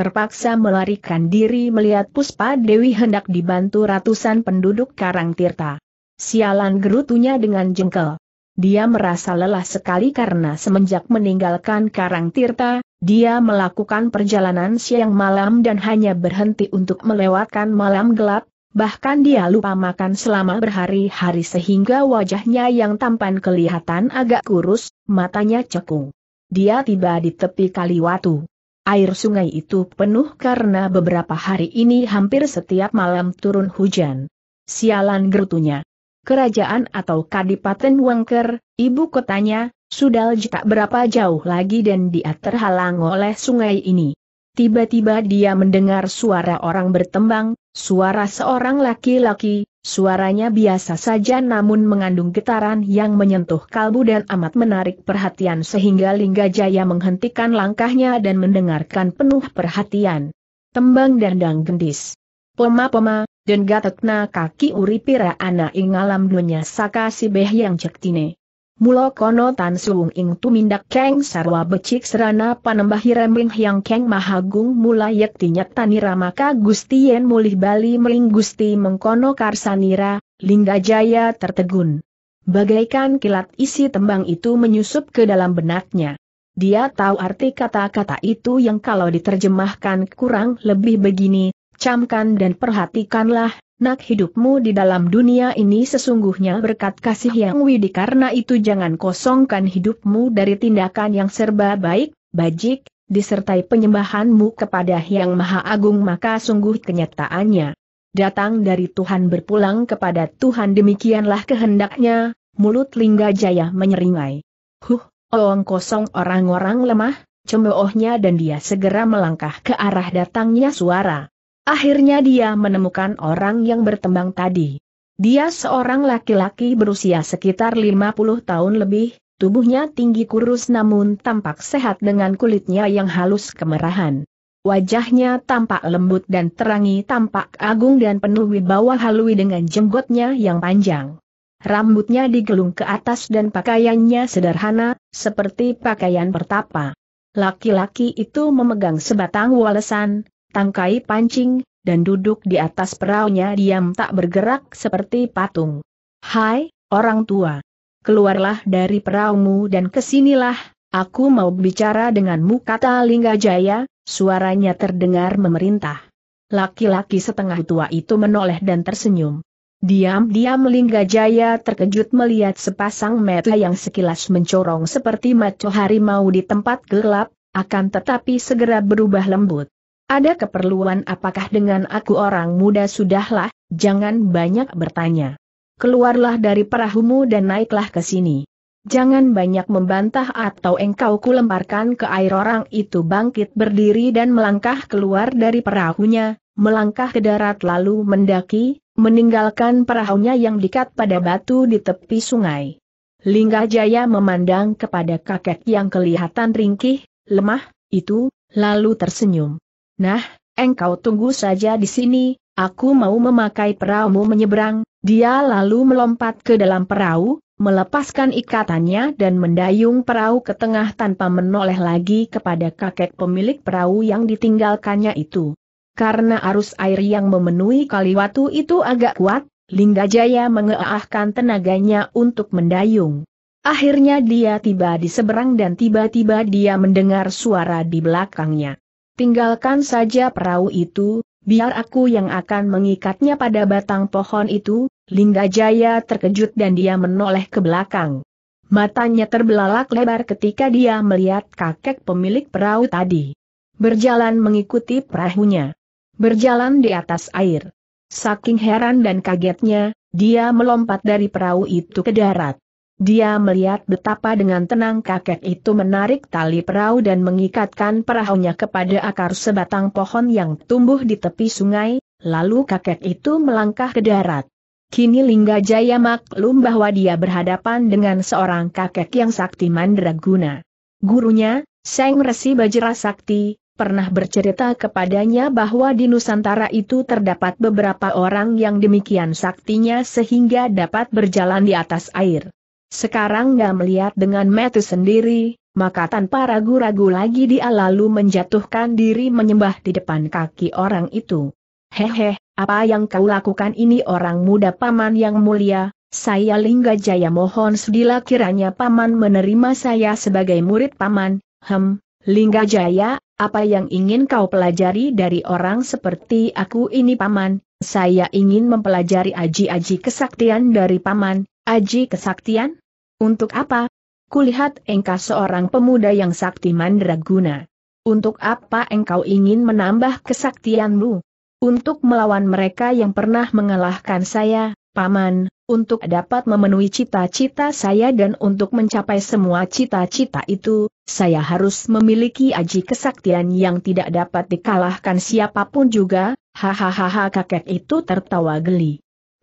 terpaksa melarikan diri melihat Puspa Dewi hendak dibantu ratusan penduduk Karang Tirta. Sialan gerutunya dengan jengkel. Dia merasa lelah sekali karena semenjak meninggalkan Karang Tirta, dia melakukan perjalanan siang malam dan hanya berhenti untuk melewatkan malam gelap, bahkan dia lupa makan selama berhari-hari sehingga wajahnya yang tampan kelihatan agak kurus, matanya cekung. Dia tiba di tepi kali watu. Air sungai itu penuh karena beberapa hari ini hampir setiap malam turun hujan. Sialan gerutunya. Kerajaan atau Kadipaten Wangker, ibu kotanya, sudah tak berapa jauh lagi dan dia terhalang oleh sungai ini. Tiba-tiba dia mendengar suara orang bertembang, suara seorang laki-laki, suaranya biasa saja namun mengandung getaran yang menyentuh kalbu dan amat menarik perhatian sehingga Lingga Jaya menghentikan langkahnya dan mendengarkan penuh perhatian. Tembang dandang gendis. poma-poma dan gatetna kaki uripira ana ingalam dunya saka si beh yang cektine. Mula kono tan suung ing tumindak keng sarwa becik serana panembah rembing yang keng mahagung mula yektinya tanira maka Yen mulih bali mering gusti mengkono karsanira, lingga jaya tertegun. Bagaikan kilat isi tembang itu menyusup ke dalam benaknya. Dia tahu arti kata-kata itu yang kalau diterjemahkan kurang lebih begini, camkan dan perhatikanlah, Nak hidupmu di dalam dunia ini sesungguhnya berkat kasih yang widi karena itu jangan kosongkan hidupmu dari tindakan yang serba baik, bajik, disertai penyembahanmu kepada Yang Maha Agung maka sungguh kenyataannya. Datang dari Tuhan berpulang kepada Tuhan demikianlah kehendaknya, mulut Lingga Jaya menyeringai. Huh, oong kosong orang-orang lemah, cemoohnya dan dia segera melangkah ke arah datangnya suara. Akhirnya dia menemukan orang yang bertembang tadi. Dia seorang laki-laki berusia sekitar 50 tahun lebih, tubuhnya tinggi kurus namun tampak sehat dengan kulitnya yang halus kemerahan. Wajahnya tampak lembut dan terangi tampak agung dan penuh wibawa halui dengan jenggotnya yang panjang. Rambutnya digelung ke atas dan pakaiannya sederhana, seperti pakaian pertapa. Laki-laki itu memegang sebatang walesan, tangkai pancing, dan duduk di atas peraunya diam tak bergerak seperti patung. Hai, orang tua. Keluarlah dari peraumu dan kesinilah, aku mau bicara denganmu kata Lingga Jaya. suaranya terdengar memerintah. Laki-laki setengah tua itu menoleh dan tersenyum. Diam-diam Lingga Jaya terkejut melihat sepasang mata yang sekilas mencorong seperti maco harimau di tempat gelap, akan tetapi segera berubah lembut. Ada keperluan apakah dengan aku orang muda sudahlah, jangan banyak bertanya. Keluarlah dari perahumu dan naiklah ke sini. Jangan banyak membantah atau engkau kulemparkan ke air orang itu bangkit berdiri dan melangkah keluar dari perahunya, melangkah ke darat lalu mendaki, meninggalkan perahunya yang dikat pada batu di tepi sungai. Lingga Jaya memandang kepada kakek yang kelihatan ringkih, lemah, itu, lalu tersenyum. Nah, engkau tunggu saja di sini, aku mau memakai perahumu menyeberang, dia lalu melompat ke dalam perahu, melepaskan ikatannya dan mendayung perahu ke tengah tanpa menoleh lagi kepada kakek pemilik perahu yang ditinggalkannya itu. Karena arus air yang memenuhi kali waktu itu agak kuat, Lingga Jaya mengeahkan tenaganya untuk mendayung. Akhirnya dia tiba di seberang dan tiba-tiba dia mendengar suara di belakangnya. Tinggalkan saja perahu itu, biar aku yang akan mengikatnya pada batang pohon itu, Lingga Jaya terkejut dan dia menoleh ke belakang. Matanya terbelalak lebar ketika dia melihat kakek pemilik perahu tadi. Berjalan mengikuti perahunya. Berjalan di atas air. Saking heran dan kagetnya, dia melompat dari perahu itu ke darat. Dia melihat betapa dengan tenang kakek itu menarik tali perahu dan mengikatkan perahunya kepada akar sebatang pohon yang tumbuh di tepi sungai, lalu kakek itu melangkah ke darat. Kini Lingga Jaya maklum bahwa dia berhadapan dengan seorang kakek yang sakti mandraguna. Gurunya, Seng Resi Bajra Sakti, pernah bercerita kepadanya bahwa di Nusantara itu terdapat beberapa orang yang demikian saktinya sehingga dapat berjalan di atas air. Sekarang gak melihat dengan mata sendiri, maka tanpa ragu-ragu lagi dia lalu menjatuhkan diri menyembah di depan kaki orang itu. Hehe, apa yang kau lakukan ini orang muda paman yang mulia, saya Lingga Jaya mohon sudilah kiranya paman menerima saya sebagai murid paman, hem, Lingga Jaya, apa yang ingin kau pelajari dari orang seperti aku ini paman, saya ingin mempelajari aji-aji kesaktian dari paman, Aji kesaktian? Untuk apa? Kulihat engkau seorang pemuda yang sakti mandraguna. Untuk apa engkau ingin menambah kesaktianmu? Untuk melawan mereka yang pernah mengalahkan saya, Paman, untuk dapat memenuhi cita-cita saya dan untuk mencapai semua cita-cita itu, saya harus memiliki aji kesaktian yang tidak dapat dikalahkan siapapun juga, hahaha kakek itu tertawa geli.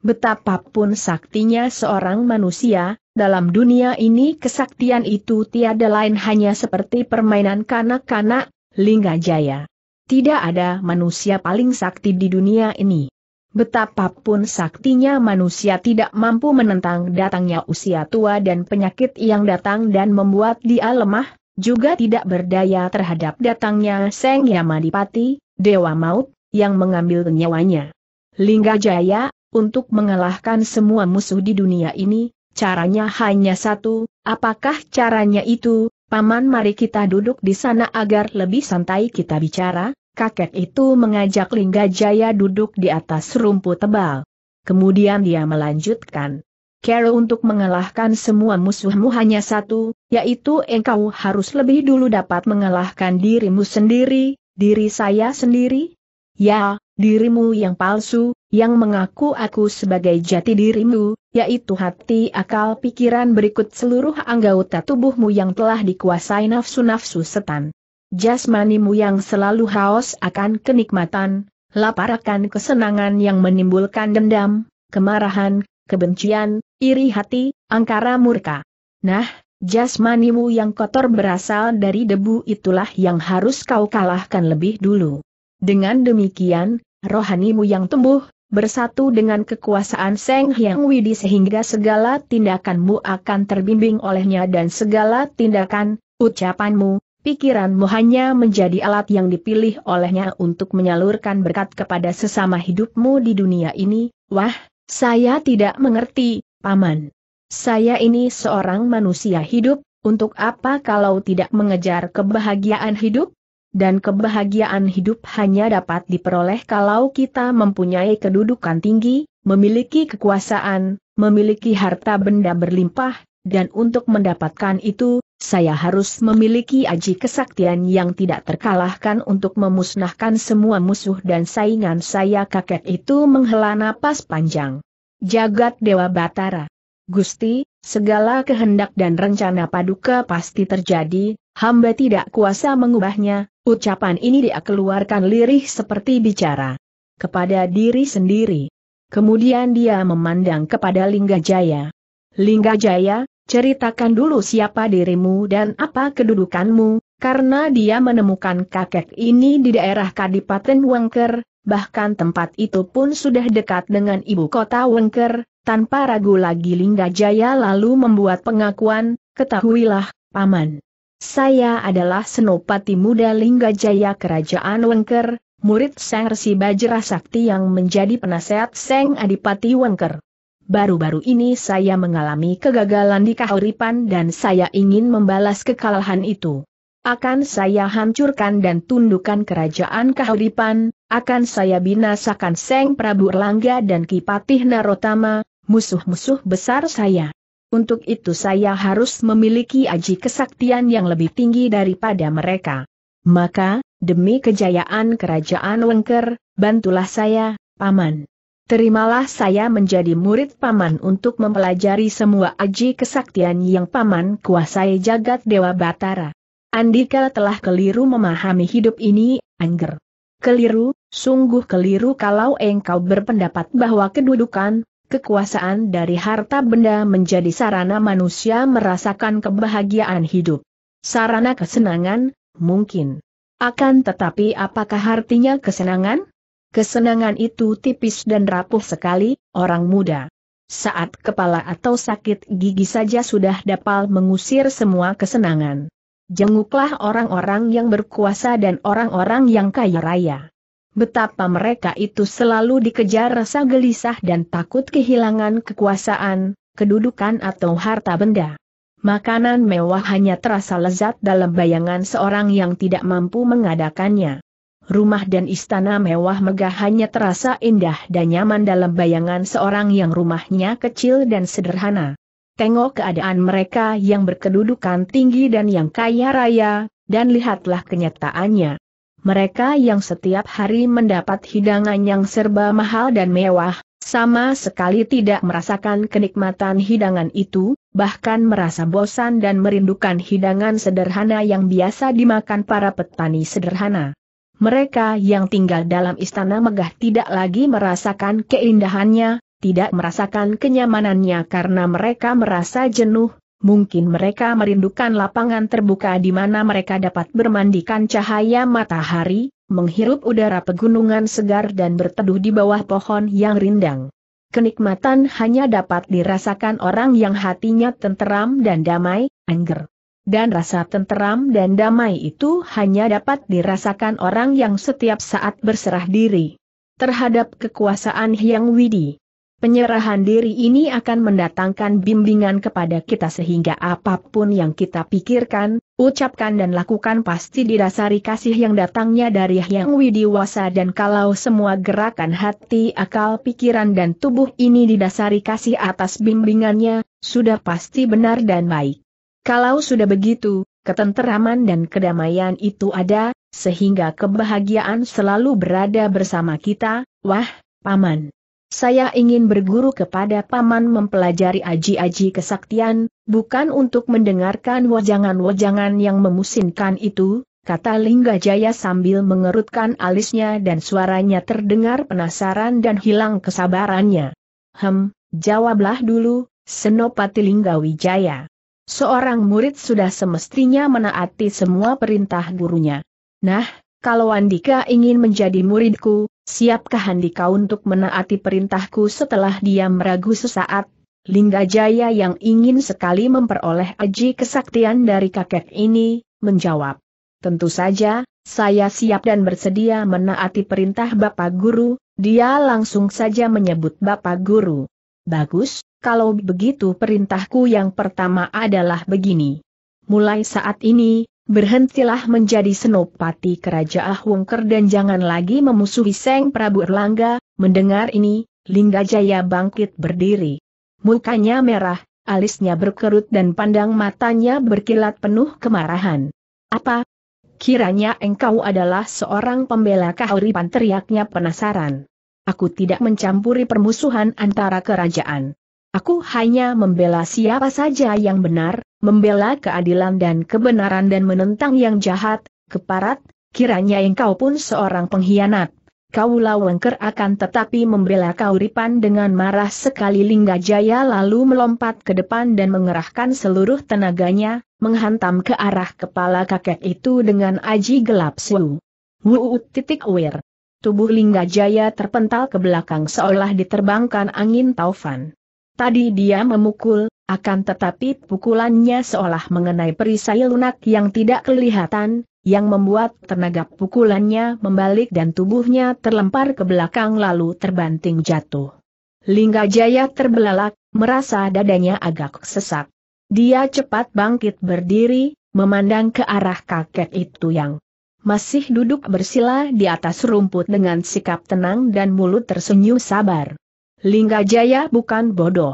Betapapun saktinya seorang manusia, dalam dunia ini kesaktian itu tiada lain hanya seperti permainan kanak-kanak, lingga jaya. Tidak ada manusia paling sakti di dunia ini. Betapapun saktinya manusia tidak mampu menentang datangnya usia tua dan penyakit yang datang dan membuat dia lemah, juga tidak berdaya terhadap datangnya Seng Yamadipati, Dewa Maut, yang mengambil nyawanya. Lingga Jaya, untuk mengalahkan semua musuh di dunia ini, caranya hanya satu, apakah caranya itu, Paman mari kita duduk di sana agar lebih santai kita bicara, kakek itu mengajak Lingga Jaya duduk di atas rumput tebal. Kemudian dia melanjutkan. Kero untuk mengalahkan semua musuhmu hanya satu, yaitu engkau harus lebih dulu dapat mengalahkan dirimu sendiri, diri saya sendiri? Ya, dirimu yang palsu, yang mengaku aku sebagai jati dirimu, yaitu hati akal pikiran berikut seluruh anggota tubuhmu yang telah dikuasai nafsu-nafsu setan. Jasmanimu yang selalu haus akan kenikmatan, lapar akan kesenangan yang menimbulkan dendam, kemarahan, kebencian, iri hati, angkara murka. Nah, jasmanimu yang kotor berasal dari debu itulah yang harus kau kalahkan lebih dulu. Dengan demikian, rohanimu yang tumbuh, bersatu dengan kekuasaan Seng Hyang Widi sehingga segala tindakanmu akan terbimbing olehnya dan segala tindakan, ucapanmu, pikiranmu hanya menjadi alat yang dipilih olehnya untuk menyalurkan berkat kepada sesama hidupmu di dunia ini, wah, saya tidak mengerti, Paman. Saya ini seorang manusia hidup, untuk apa kalau tidak mengejar kebahagiaan hidup? dan kebahagiaan hidup hanya dapat diperoleh kalau kita mempunyai kedudukan tinggi, memiliki kekuasaan, memiliki harta benda berlimpah, dan untuk mendapatkan itu, saya harus memiliki aji kesaktian yang tidak terkalahkan untuk memusnahkan semua musuh dan saingan saya kakek itu menghela napas panjang. Jagat Dewa Batara. Gusti, segala kehendak dan rencana paduka pasti terjadi, hamba tidak kuasa mengubahnya, Ucapan ini dia keluarkan lirih seperti bicara kepada diri sendiri. Kemudian dia memandang kepada Lingga Jaya. Lingga Jaya, ceritakan dulu siapa dirimu dan apa kedudukanmu, karena dia menemukan kakek ini di daerah Kadipaten Wengker, bahkan tempat itu pun sudah dekat dengan ibu kota Wengker, tanpa ragu lagi Lingga Jaya lalu membuat pengakuan, ketahuilah, Paman. Saya adalah Senopati Muda Lingga Jaya Kerajaan Wengker, murid Seng Resi Bajra Sakti yang menjadi penasehat Seng Adipati Wengker. Baru-baru ini saya mengalami kegagalan di Kahuripan dan saya ingin membalas kekalahan itu. Akan saya hancurkan dan tundukkan kerajaan Kahuripan, akan saya binasakan Seng Prabu Erlangga dan Kipatih Narotama, musuh-musuh besar saya. Untuk itu saya harus memiliki aji kesaktian yang lebih tinggi daripada mereka. Maka, demi kejayaan kerajaan Wengker, bantulah saya, Paman. Terimalah saya menjadi murid Paman untuk mempelajari semua aji kesaktian yang Paman kuasai jagat Dewa Batara. Andika telah keliru memahami hidup ini, Angger. Keliru, sungguh keliru kalau engkau berpendapat bahwa kedudukan, kekuasaan dari harta benda menjadi sarana manusia merasakan kebahagiaan hidup. Sarana kesenangan, mungkin. Akan tetapi apakah artinya kesenangan? Kesenangan itu tipis dan rapuh sekali, orang muda. Saat kepala atau sakit gigi saja sudah dapat mengusir semua kesenangan. Jenguklah orang-orang yang berkuasa dan orang-orang yang kaya raya. Betapa mereka itu selalu dikejar rasa gelisah dan takut kehilangan kekuasaan, kedudukan atau harta benda. Makanan mewah hanya terasa lezat dalam bayangan seorang yang tidak mampu mengadakannya. Rumah dan istana mewah megah hanya terasa indah dan nyaman dalam bayangan seorang yang rumahnya kecil dan sederhana. Tengok keadaan mereka yang berkedudukan tinggi dan yang kaya raya, dan lihatlah kenyataannya mereka yang setiap hari mendapat hidangan yang serba mahal dan mewah, sama sekali tidak merasakan kenikmatan hidangan itu, bahkan merasa bosan dan merindukan hidangan sederhana yang biasa dimakan para petani sederhana. Mereka yang tinggal dalam istana megah tidak lagi merasakan keindahannya, tidak merasakan kenyamanannya karena mereka merasa jenuh, mungkin mereka merindukan lapangan terbuka di mana mereka dapat bermandikan cahaya matahari, menghirup udara pegunungan segar dan berteduh di bawah pohon yang rindang. Kenikmatan hanya dapat dirasakan orang yang hatinya tenteram dan damai, angger. Dan rasa tenteram dan damai itu hanya dapat dirasakan orang yang setiap saat berserah diri terhadap kekuasaan Hyang Widi. Penyerahan diri ini akan mendatangkan bimbingan kepada kita sehingga apapun yang kita pikirkan, ucapkan dan lakukan pasti didasari kasih yang datangnya dari Yang Widiwasa dan kalau semua gerakan hati, akal, pikiran dan tubuh ini didasari kasih atas bimbingannya, sudah pasti benar dan baik. Kalau sudah begitu, ketenteraman dan kedamaian itu ada, sehingga kebahagiaan selalu berada bersama kita, wah, paman. Saya ingin berguru kepada Paman mempelajari aji-aji kesaktian, bukan untuk mendengarkan wajangan-wajangan yang memusinkan itu, kata Lingga Jaya sambil mengerutkan alisnya dan suaranya terdengar penasaran dan hilang kesabarannya. Hem, jawablah dulu, Senopati Lingga Wijaya. Seorang murid sudah semestinya menaati semua perintah gurunya. Nah, kalau Andika ingin menjadi muridku, Siapkah handika untuk menaati perintahku setelah dia meragu sesaat? Lingga Jaya yang ingin sekali memperoleh aji kesaktian dari kakek ini, menjawab. Tentu saja, saya siap dan bersedia menaati perintah Bapak Guru, dia langsung saja menyebut Bapak Guru. Bagus, kalau begitu perintahku yang pertama adalah begini. Mulai saat ini, berhentilah menjadi senopati kerajaan Wungker dan jangan lagi memusuhi Seng Prabu Erlangga, mendengar ini, Lingga Jaya bangkit berdiri. Mukanya merah, alisnya berkerut dan pandang matanya berkilat penuh kemarahan. Apa? Kiranya engkau adalah seorang pembela kahuripan teriaknya penasaran. Aku tidak mencampuri permusuhan antara kerajaan. Aku hanya membela siapa saja yang benar, membela keadilan dan kebenaran dan menentang yang jahat, keparat, kiranya engkau pun seorang pengkhianat. Kau wengker akan tetapi membela Kauripan dengan marah sekali Lingga Jaya lalu melompat ke depan dan mengerahkan seluruh tenaganya, menghantam ke arah kepala kakek itu dengan aji gelap su. Wuut titik wir. Tubuh Lingga Jaya terpental ke belakang seolah diterbangkan angin taufan. Tadi dia memukul, akan tetapi pukulannya seolah mengenai perisai lunak yang tidak kelihatan, yang membuat tenaga pukulannya membalik dan tubuhnya terlempar ke belakang lalu terbanting jatuh. Lingga Jaya terbelalak, merasa dadanya agak sesak. Dia cepat bangkit berdiri, memandang ke arah kakek itu yang masih duduk bersila di atas rumput dengan sikap tenang dan mulut tersenyum sabar. Lingga Jaya bukan bodoh.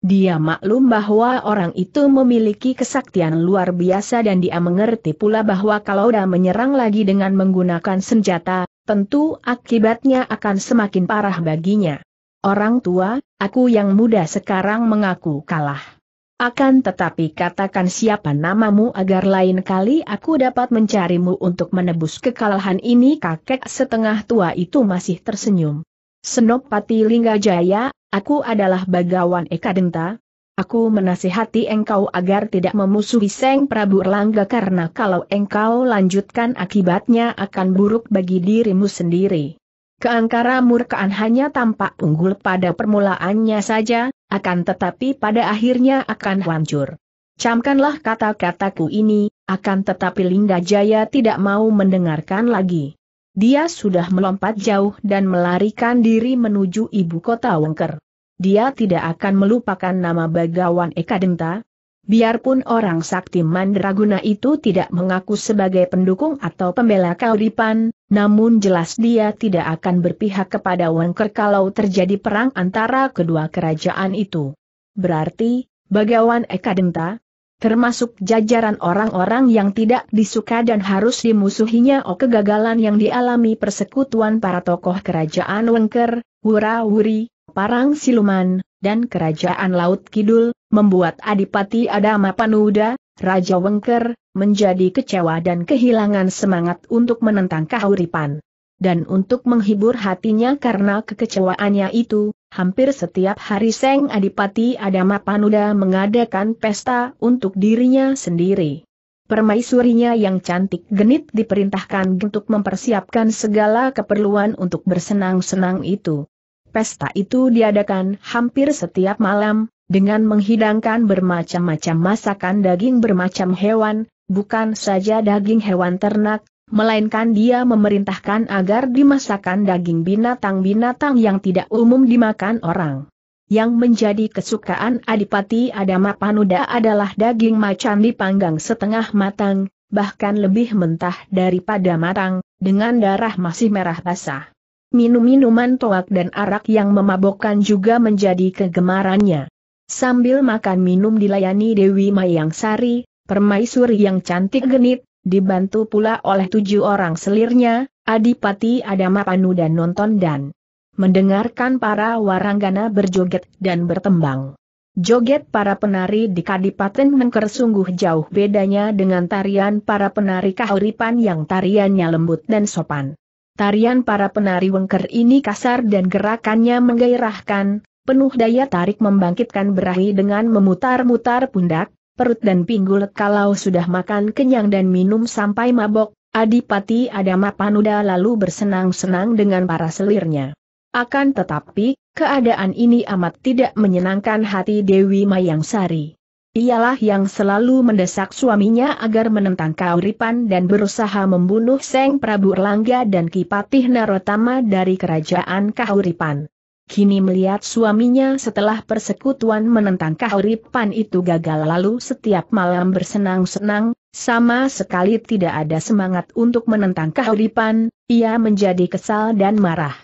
Dia maklum bahwa orang itu memiliki kesaktian luar biasa dan dia mengerti pula bahwa kalau dia menyerang lagi dengan menggunakan senjata, tentu akibatnya akan semakin parah baginya. Orang tua, aku yang muda sekarang mengaku kalah. Akan tetapi katakan siapa namamu agar lain kali aku dapat mencarimu untuk menebus kekalahan ini kakek setengah tua itu masih tersenyum. Senopati Linggajaya, aku adalah Bagawan Eka Denta. Aku menasihati engkau agar tidak memusuhi Seng Prabu Erlangga karena kalau engkau lanjutkan akibatnya akan buruk bagi dirimu sendiri. Keangkara murkaan hanya tampak unggul pada permulaannya saja, akan tetapi pada akhirnya akan hancur. Camkanlah kata-kataku ini, akan tetapi Linggajaya Jaya tidak mau mendengarkan lagi. Dia sudah melompat jauh dan melarikan diri menuju ibu kota Wengker. Dia tidak akan melupakan nama Bagawan Ekadenta. Biarpun orang sakti Mandraguna itu tidak mengaku sebagai pendukung atau pembela Kauripan, namun jelas dia tidak akan berpihak kepada Wengker kalau terjadi perang antara kedua kerajaan itu. Berarti, Bagawan Ekadenta, termasuk jajaran orang-orang yang tidak disuka dan harus dimusuhinya oh kegagalan yang dialami persekutuan para tokoh kerajaan Wengker, Wura-Wuri, Parang Siluman, dan kerajaan Laut Kidul, membuat Adipati Adama Panuda, Raja Wengker, menjadi kecewa dan kehilangan semangat untuk menentang kahuripan dan untuk menghibur hatinya karena kekecewaannya itu, hampir setiap hari Seng Adipati Adama Panuda mengadakan pesta untuk dirinya sendiri. Permaisurinya yang cantik genit diperintahkan untuk mempersiapkan segala keperluan untuk bersenang-senang itu. Pesta itu diadakan hampir setiap malam, dengan menghidangkan bermacam-macam masakan daging bermacam hewan, bukan saja daging hewan ternak, melainkan dia memerintahkan agar dimasakkan daging binatang-binatang yang tidak umum dimakan orang. Yang menjadi kesukaan Adipati Adama Panuda adalah daging macan dipanggang setengah matang, bahkan lebih mentah daripada matang, dengan darah masih merah basah. Minum-minuman toak dan arak yang memabokkan juga menjadi kegemarannya. Sambil makan minum dilayani Dewi Mayang Sari, permaisuri yang cantik genit, Dibantu pula oleh tujuh orang selirnya, Adipati Adama Panu dan Nonton dan mendengarkan para waranggana berjoget dan bertembang. Joget para penari di Kadipaten mengker sungguh jauh bedanya dengan tarian para penari kahuripan yang tariannya lembut dan sopan. Tarian para penari Wengker ini kasar dan gerakannya menggairahkan, penuh daya tarik membangkitkan berahi dengan memutar-mutar pundak, perut dan pinggul kalau sudah makan kenyang dan minum sampai mabok, Adipati Adama Panuda lalu bersenang-senang dengan para selirnya. Akan tetapi, keadaan ini amat tidak menyenangkan hati Dewi Mayang Sari. Ialah yang selalu mendesak suaminya agar menentang Kauripan dan berusaha membunuh Seng Prabu Erlangga dan Kipatih Narotama dari kerajaan Kauripan kini melihat suaminya setelah persekutuan menentang Kauripan itu gagal lalu setiap malam bersenang-senang, sama sekali tidak ada semangat untuk menentang Kauripan, ia menjadi kesal dan marah.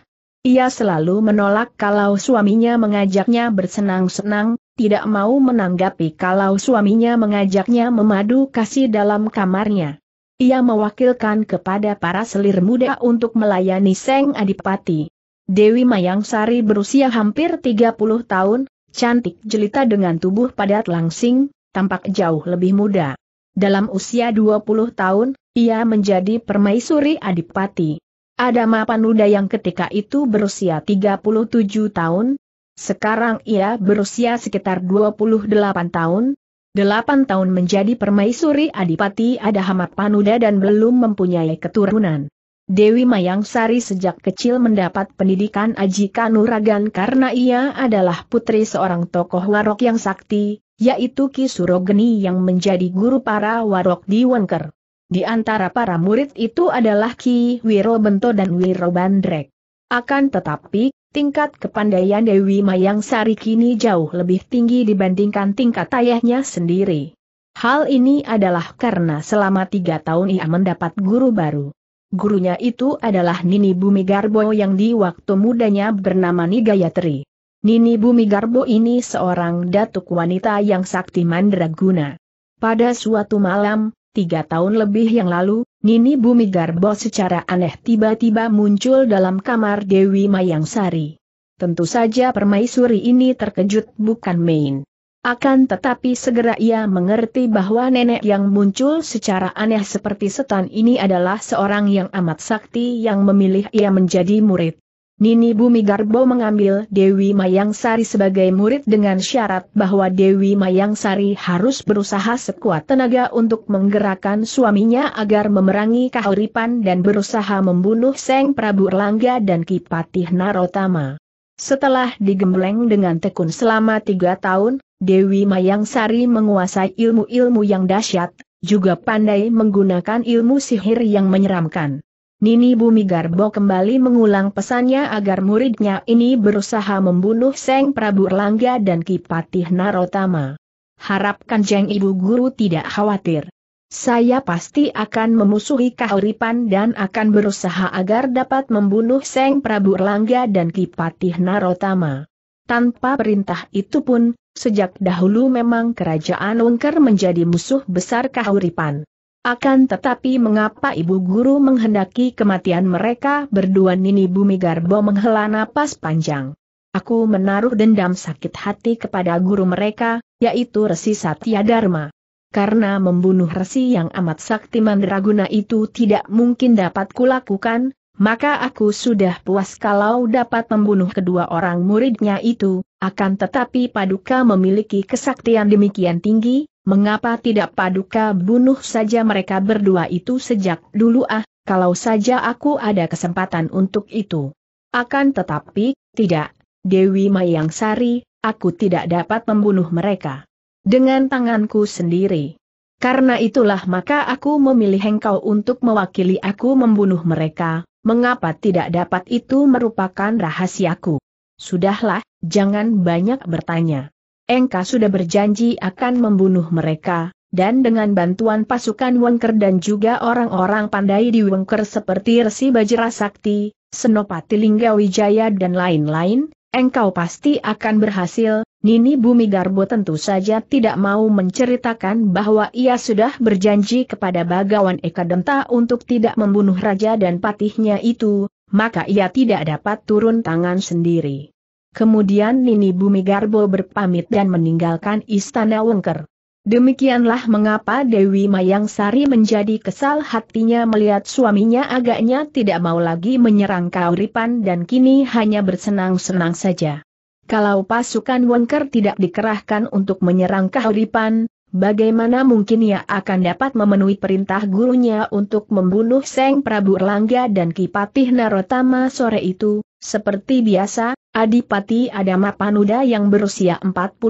Ia selalu menolak kalau suaminya mengajaknya bersenang-senang, tidak mau menanggapi kalau suaminya mengajaknya memadu kasih dalam kamarnya. Ia mewakilkan kepada para selir muda untuk melayani Seng Adipati. Dewi Mayang Sari berusia hampir 30 tahun, cantik jelita dengan tubuh padat langsing, tampak jauh lebih muda. Dalam usia 20 tahun, ia menjadi permaisuri adipati. Ada Mapanuda yang ketika itu berusia 37 tahun, sekarang ia berusia sekitar 28 tahun, 8 tahun menjadi permaisuri adipati ada Panuda dan belum mempunyai keturunan. Dewi Mayang Sari sejak kecil mendapat pendidikan Aji Kanuragan karena ia adalah putri seorang tokoh warok yang sakti, yaitu Ki Surogeni yang menjadi guru para warok di Wengker. Di antara para murid itu adalah Ki Wiro Bento dan Wiro Bandrek. Akan tetapi, tingkat kepandaian Dewi Mayang Sari kini jauh lebih tinggi dibandingkan tingkat ayahnya sendiri. Hal ini adalah karena selama tiga tahun ia mendapat guru baru. Gurunya itu adalah Nini Bumi Garbo yang di waktu mudanya bernama Nigayatri. Nini Bumi Garbo ini seorang datuk wanita yang sakti mandraguna. Pada suatu malam, tiga tahun lebih yang lalu, Nini Bumi Garbo secara aneh tiba-tiba muncul dalam kamar Dewi Mayang Sari. Tentu saja permaisuri ini terkejut bukan main. Akan tetapi segera ia mengerti bahwa nenek yang muncul secara aneh seperti setan ini adalah seorang yang amat sakti yang memilih ia menjadi murid. Nini Bumi Garbo mengambil Dewi Mayang Sari sebagai murid dengan syarat bahwa Dewi Mayang Sari harus berusaha sekuat tenaga untuk menggerakkan suaminya agar memerangi Kahuripan dan berusaha membunuh Seng Prabu Erlangga dan Kipatih Narotama. Setelah digembleng dengan tekun selama tiga tahun, Dewi Mayang Sari menguasai ilmu-ilmu yang dahsyat, juga pandai menggunakan ilmu sihir yang menyeramkan. Nini Bumi Garbo kembali mengulang pesannya agar muridnya ini berusaha membunuh Seng Prabu Erlangga dan Kipatih Narotama. Harapkan Jeng Ibu Guru tidak khawatir saya pasti akan memusuhi Kahuripan dan akan berusaha agar dapat membunuh Seng Prabu Erlangga dan Kipatih Narotama. Tanpa perintah itu pun, sejak dahulu memang kerajaan Wengker menjadi musuh besar Kahuripan. Akan tetapi mengapa Ibu Guru menghendaki kematian mereka berdua Nini Bumi Garbo menghela napas panjang. Aku menaruh dendam sakit hati kepada guru mereka, yaitu Resi Satya Dharma karena membunuh resi yang amat sakti mandraguna itu tidak mungkin dapat kulakukan, maka aku sudah puas kalau dapat membunuh kedua orang muridnya itu, akan tetapi Paduka memiliki kesaktian demikian tinggi, mengapa tidak Paduka bunuh saja mereka berdua itu sejak dulu ah, kalau saja aku ada kesempatan untuk itu. Akan tetapi, tidak, Dewi Mayang Sari, aku tidak dapat membunuh mereka. Dengan tanganku sendiri. Karena itulah maka aku memilih engkau untuk mewakili aku membunuh mereka, mengapa tidak dapat itu merupakan rahasiaku. Sudahlah, jangan banyak bertanya. Engkau sudah berjanji akan membunuh mereka, dan dengan bantuan pasukan Wengker dan juga orang-orang pandai di Wengker seperti Resi Bajra Sakti, Senopati Linggawijaya dan lain-lain, engkau pasti akan berhasil, Nini Bumi Garbo tentu saja tidak mau menceritakan bahwa ia sudah berjanji kepada Bagawan Eka Denta untuk tidak membunuh raja dan patihnya itu, maka ia tidak dapat turun tangan sendiri. Kemudian Nini Bumi Garbo berpamit dan meninggalkan istana Wengker. Demikianlah mengapa Dewi Mayang Sari menjadi kesal hatinya melihat suaminya agaknya tidak mau lagi menyerang Kauripan dan kini hanya bersenang-senang saja. Kalau pasukan Wonker tidak dikerahkan untuk menyerang Kahuripan, bagaimana mungkin ia akan dapat memenuhi perintah gurunya untuk membunuh Seng Prabu Erlangga dan Kipatih Narotama sore itu? Seperti biasa, Adipati Adama Panuda yang berusia 45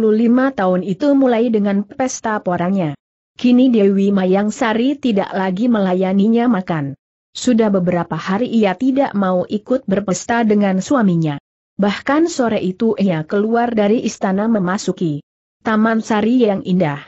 tahun itu mulai dengan pesta porangnya. Kini Dewi Mayang Sari tidak lagi melayaninya makan. Sudah beberapa hari ia tidak mau ikut berpesta dengan suaminya. Bahkan sore itu ia keluar dari istana memasuki Taman Sari yang indah.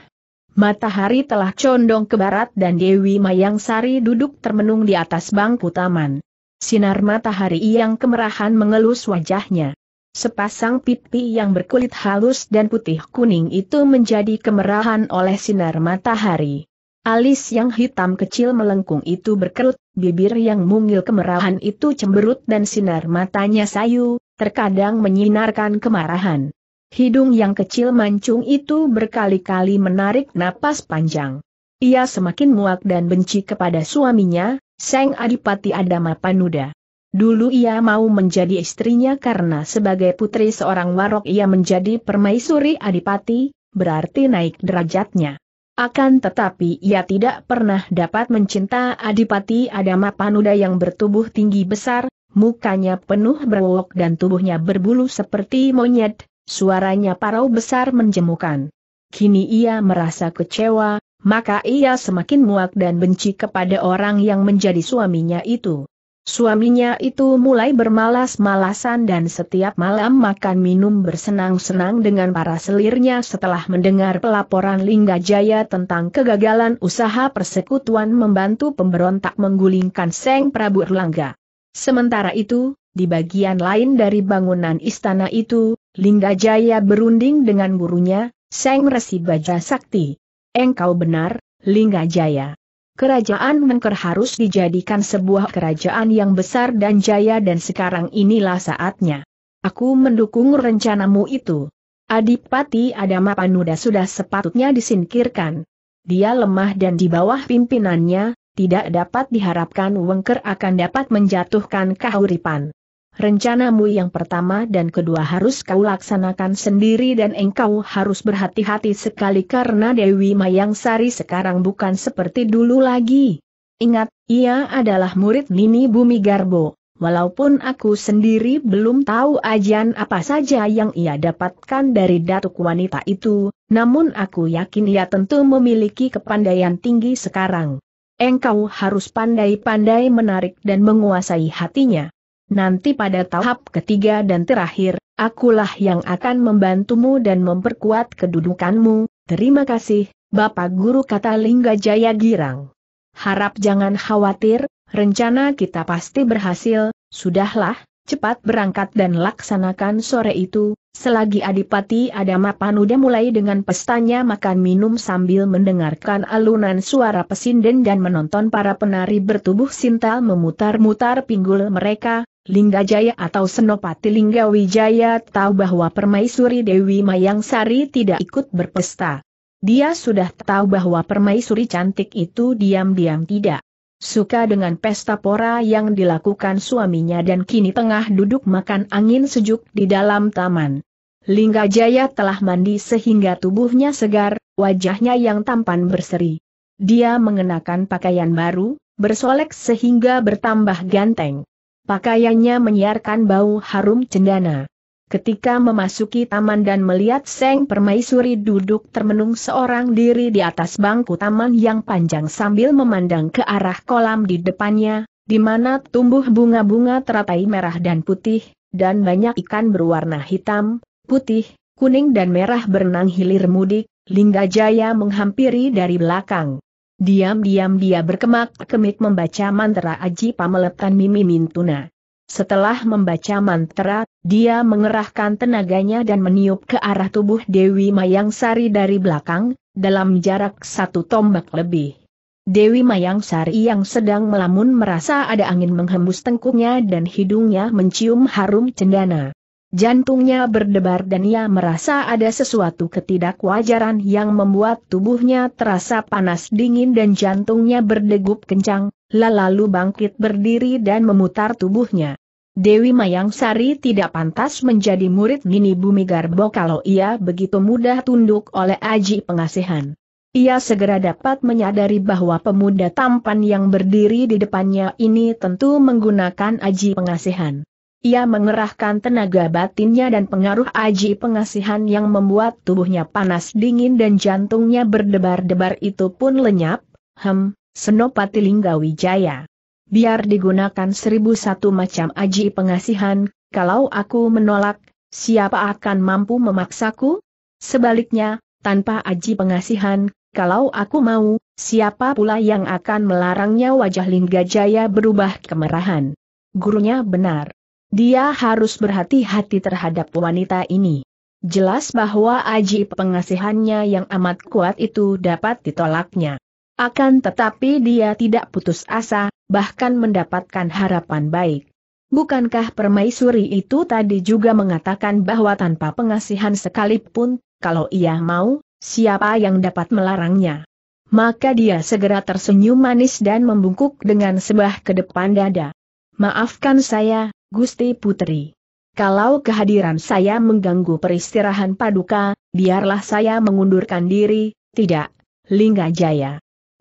Matahari telah condong ke barat dan Dewi Mayang Sari duduk termenung di atas bangku taman. Sinar matahari yang kemerahan mengelus wajahnya. Sepasang pipi yang berkulit halus dan putih kuning itu menjadi kemerahan oleh sinar matahari. Alis yang hitam kecil melengkung itu berkerut, bibir yang mungil kemerahan itu cemberut dan sinar matanya sayu, terkadang menyinarkan kemarahan. Hidung yang kecil mancung itu berkali-kali menarik napas panjang. Ia semakin muak dan benci kepada suaminya, Seng Adipati Adama Panuda. Dulu ia mau menjadi istrinya karena sebagai putri seorang warok ia menjadi permaisuri Adipati, berarti naik derajatnya. Akan tetapi ia tidak pernah dapat mencinta Adipati Adama Panuda yang bertubuh tinggi besar, mukanya penuh berwok dan tubuhnya berbulu seperti monyet, suaranya parau besar menjemukan. Kini ia merasa kecewa, maka ia semakin muak dan benci kepada orang yang menjadi suaminya itu. Suaminya itu mulai bermalas-malasan dan setiap malam makan minum bersenang-senang dengan para selirnya setelah mendengar pelaporan Lingga Jaya tentang kegagalan usaha persekutuan membantu pemberontak menggulingkan Seng Prabu Erlangga. Sementara itu, di bagian lain dari bangunan istana itu, Lingga Jaya berunding dengan gurunya, Seng Resi Baja Sakti. Engkau benar, Lingga Jaya. Kerajaan Mengker harus dijadikan sebuah kerajaan yang besar dan jaya dan sekarang inilah saatnya. Aku mendukung rencanamu itu. Adipati Adama Panuda sudah sepatutnya disingkirkan. Dia lemah dan di bawah pimpinannya, tidak dapat diharapkan Wengker akan dapat menjatuhkan kahuripan. Rencanamu yang pertama dan kedua harus kau laksanakan sendiri dan engkau harus berhati-hati sekali karena Dewi Mayang Sari sekarang bukan seperti dulu lagi. Ingat, ia adalah murid Nini Bumi Garbo. Walaupun aku sendiri belum tahu ajian apa saja yang ia dapatkan dari datuk wanita itu, namun aku yakin ia tentu memiliki kepandaian tinggi sekarang engkau harus pandai-pandai menarik dan menguasai hatinya. Nanti pada tahap ketiga dan terakhir, akulah yang akan membantumu dan memperkuat kedudukanmu. Terima kasih, Bapak Guru kata Lingga Jaya Girang. Harap jangan khawatir, rencana kita pasti berhasil, sudahlah, cepat berangkat dan laksanakan sore itu, Selagi Adipati Adama Panuda mulai dengan pestanya makan minum sambil mendengarkan alunan suara pesinden dan menonton para penari bertubuh sintal memutar-mutar pinggul mereka, Linggajaya atau Senopati Linggawijaya tahu bahwa Permaisuri Dewi Mayang Sari tidak ikut berpesta. Dia sudah tahu bahwa Permaisuri cantik itu diam-diam tidak suka dengan pesta pora yang dilakukan suaminya dan kini tengah duduk makan angin sejuk di dalam taman. Lingga Jaya telah mandi sehingga tubuhnya segar, wajahnya yang tampan berseri. Dia mengenakan pakaian baru, bersolek sehingga bertambah ganteng. Pakaiannya menyiarkan bau harum cendana. Ketika memasuki taman dan melihat Seng Permaisuri duduk termenung seorang diri di atas bangku taman yang panjang sambil memandang ke arah kolam di depannya, di mana tumbuh bunga-bunga teratai merah dan putih, dan banyak ikan berwarna hitam, putih, kuning dan merah berenang hilir mudik, Lingga Jaya menghampiri dari belakang. Diam-diam dia berkemak-kemik membaca mantra Aji Pameletan Mimi Mintuna. Setelah membaca mantra, dia mengerahkan tenaganya dan meniup ke arah tubuh Dewi Mayang Sari dari belakang, dalam jarak satu tombak lebih. Dewi Mayang Sari yang sedang melamun merasa ada angin menghembus tengkuknya dan hidungnya mencium harum cendana. Jantungnya berdebar dan ia merasa ada sesuatu ketidakwajaran yang membuat tubuhnya terasa panas dingin dan jantungnya berdegup kencang, lalu bangkit berdiri dan memutar tubuhnya. Dewi Mayang Sari tidak pantas menjadi murid Gini Bumi Garbo kalau ia begitu mudah tunduk oleh aji pengasihan. Ia segera dapat menyadari bahwa pemuda tampan yang berdiri di depannya ini tentu menggunakan aji pengasihan. Ia mengerahkan tenaga batinnya dan pengaruh aji pengasihan yang membuat tubuhnya panas dingin dan jantungnya berdebar-debar itu pun lenyap. Hem, Senopati Linggawijaya. Biar digunakan seribu satu macam aji pengasihan, kalau aku menolak, siapa akan mampu memaksaku? Sebaliknya, tanpa aji pengasihan, kalau aku mau, siapa pula yang akan melarangnya wajah Lingga Jaya berubah kemerahan. Gurunya benar. Dia harus berhati-hati terhadap wanita ini. Jelas bahwa aji pengasihannya yang amat kuat itu dapat ditolaknya. Akan tetapi dia tidak putus asa, bahkan mendapatkan harapan baik. Bukankah permaisuri itu tadi juga mengatakan bahwa tanpa pengasihan sekalipun, kalau ia mau, siapa yang dapat melarangnya? Maka dia segera tersenyum manis dan membungkuk dengan sebah ke depan dada. Maafkan saya, Gusti Putri. Kalau kehadiran saya mengganggu peristirahan paduka, biarlah saya mengundurkan diri, tidak, Lingga Jaya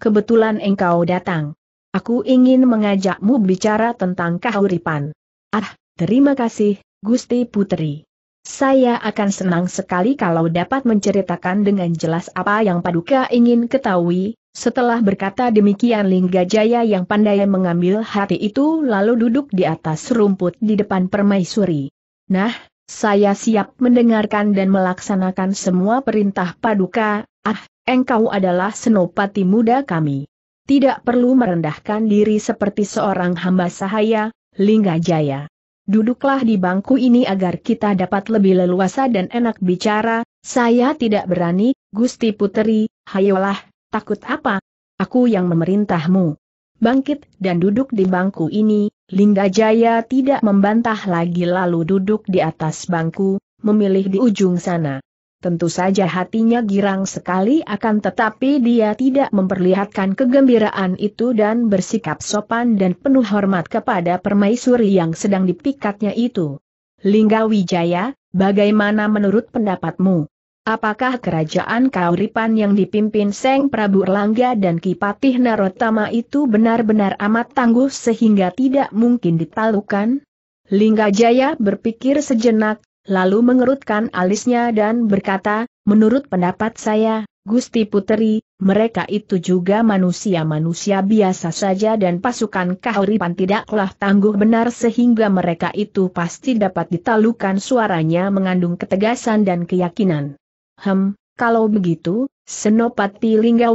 kebetulan engkau datang. Aku ingin mengajakmu bicara tentang kahuripan. Ah, terima kasih, Gusti Putri. Saya akan senang sekali kalau dapat menceritakan dengan jelas apa yang Paduka ingin ketahui. Setelah berkata demikian Lingga Jaya yang pandai mengambil hati itu lalu duduk di atas rumput di depan permaisuri. Nah, saya siap mendengarkan dan melaksanakan semua perintah Paduka, ah, Engkau adalah senopati muda kami. Tidak perlu merendahkan diri seperti seorang hamba sahaya, Lingga Jaya. Duduklah di bangku ini agar kita dapat lebih leluasa dan enak bicara, saya tidak berani, Gusti Puteri, hayolah, takut apa? Aku yang memerintahmu. Bangkit dan duduk di bangku ini, Lingga Jaya tidak membantah lagi lalu duduk di atas bangku, memilih di ujung sana. Tentu saja hatinya girang sekali akan tetapi dia tidak memperlihatkan kegembiraan itu dan bersikap sopan dan penuh hormat kepada permaisuri yang sedang dipikatnya itu. Lingga Wijaya, bagaimana menurut pendapatmu? Apakah kerajaan Kauripan yang dipimpin Seng Prabu Erlangga dan Kipatih Narotama itu benar-benar amat tangguh sehingga tidak mungkin ditalukan? Lingga Jaya berpikir sejenak, lalu mengerutkan alisnya dan berkata, menurut pendapat saya, Gusti Puteri, mereka itu juga manusia-manusia biasa saja dan pasukan Kahuripan tidaklah tangguh benar sehingga mereka itu pasti dapat ditalukan suaranya mengandung ketegasan dan keyakinan. Hem, kalau begitu, Senopati Lingga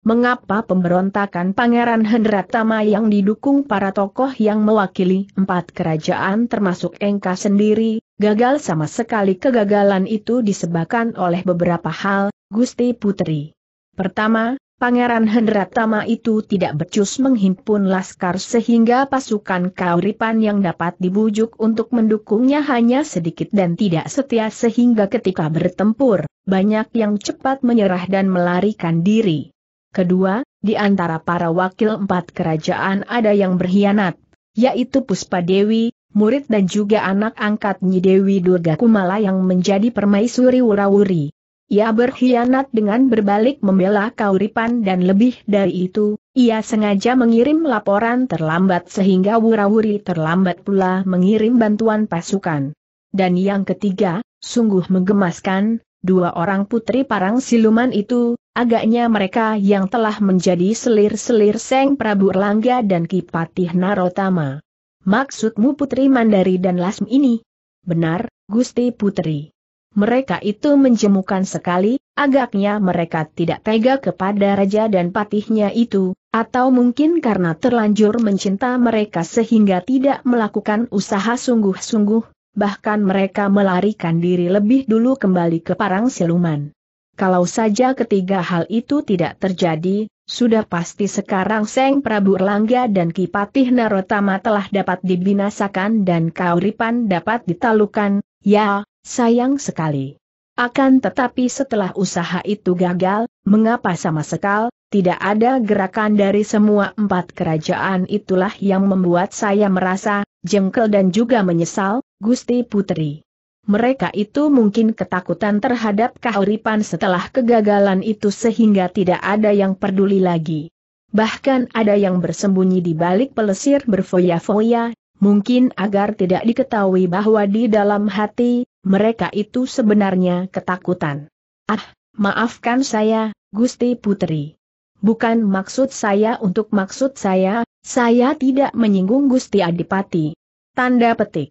Mengapa pemberontakan Pangeran Tama yang didukung para tokoh yang mewakili empat kerajaan termasuk Engka sendiri, gagal sama sekali kegagalan itu disebabkan oleh beberapa hal, Gusti Putri. Pertama, Pangeran Tama itu tidak becus menghimpun laskar sehingga pasukan Kauripan yang dapat dibujuk untuk mendukungnya hanya sedikit dan tidak setia sehingga ketika bertempur, banyak yang cepat menyerah dan melarikan diri. Kedua, di antara para wakil empat kerajaan ada yang berkhianat, yaitu Puspa Dewi, murid dan juga anak angkat Nyi Dewi Durga Kumala yang menjadi permaisuri Wurawuri. Ia berkhianat dengan berbalik membela Kauripan dan lebih dari itu, ia sengaja mengirim laporan terlambat sehingga Wurawuri terlambat pula mengirim bantuan pasukan. Dan yang ketiga, sungguh menggemaskan, dua orang putri parang siluman itu, agaknya mereka yang telah menjadi selir-selir Seng Prabu Erlangga dan Kipatih Narotama. Maksudmu Putri Mandari dan Lasm ini? Benar, Gusti Putri. Mereka itu menjemukan sekali, agaknya mereka tidak tega kepada raja dan patihnya itu, atau mungkin karena terlanjur mencinta mereka sehingga tidak melakukan usaha sungguh-sungguh, bahkan mereka melarikan diri lebih dulu kembali ke parang siluman. Kalau saja ketiga hal itu tidak terjadi, sudah pasti sekarang Seng Prabu Erlangga dan Kipatih Narotama telah dapat dibinasakan dan Kauripan dapat ditalukan, ya, sayang sekali. Akan tetapi setelah usaha itu gagal, mengapa sama sekali tidak ada gerakan dari semua empat kerajaan itulah yang membuat saya merasa jengkel dan juga menyesal, Gusti Putri. Mereka itu mungkin ketakutan terhadap kahuripan setelah kegagalan itu sehingga tidak ada yang peduli lagi. Bahkan ada yang bersembunyi di balik pelesir berfoya-foya, mungkin agar tidak diketahui bahwa di dalam hati, mereka itu sebenarnya ketakutan. Ah, maafkan saya, Gusti Putri. Bukan maksud saya untuk maksud saya, saya tidak menyinggung Gusti Adipati. Tanda petik.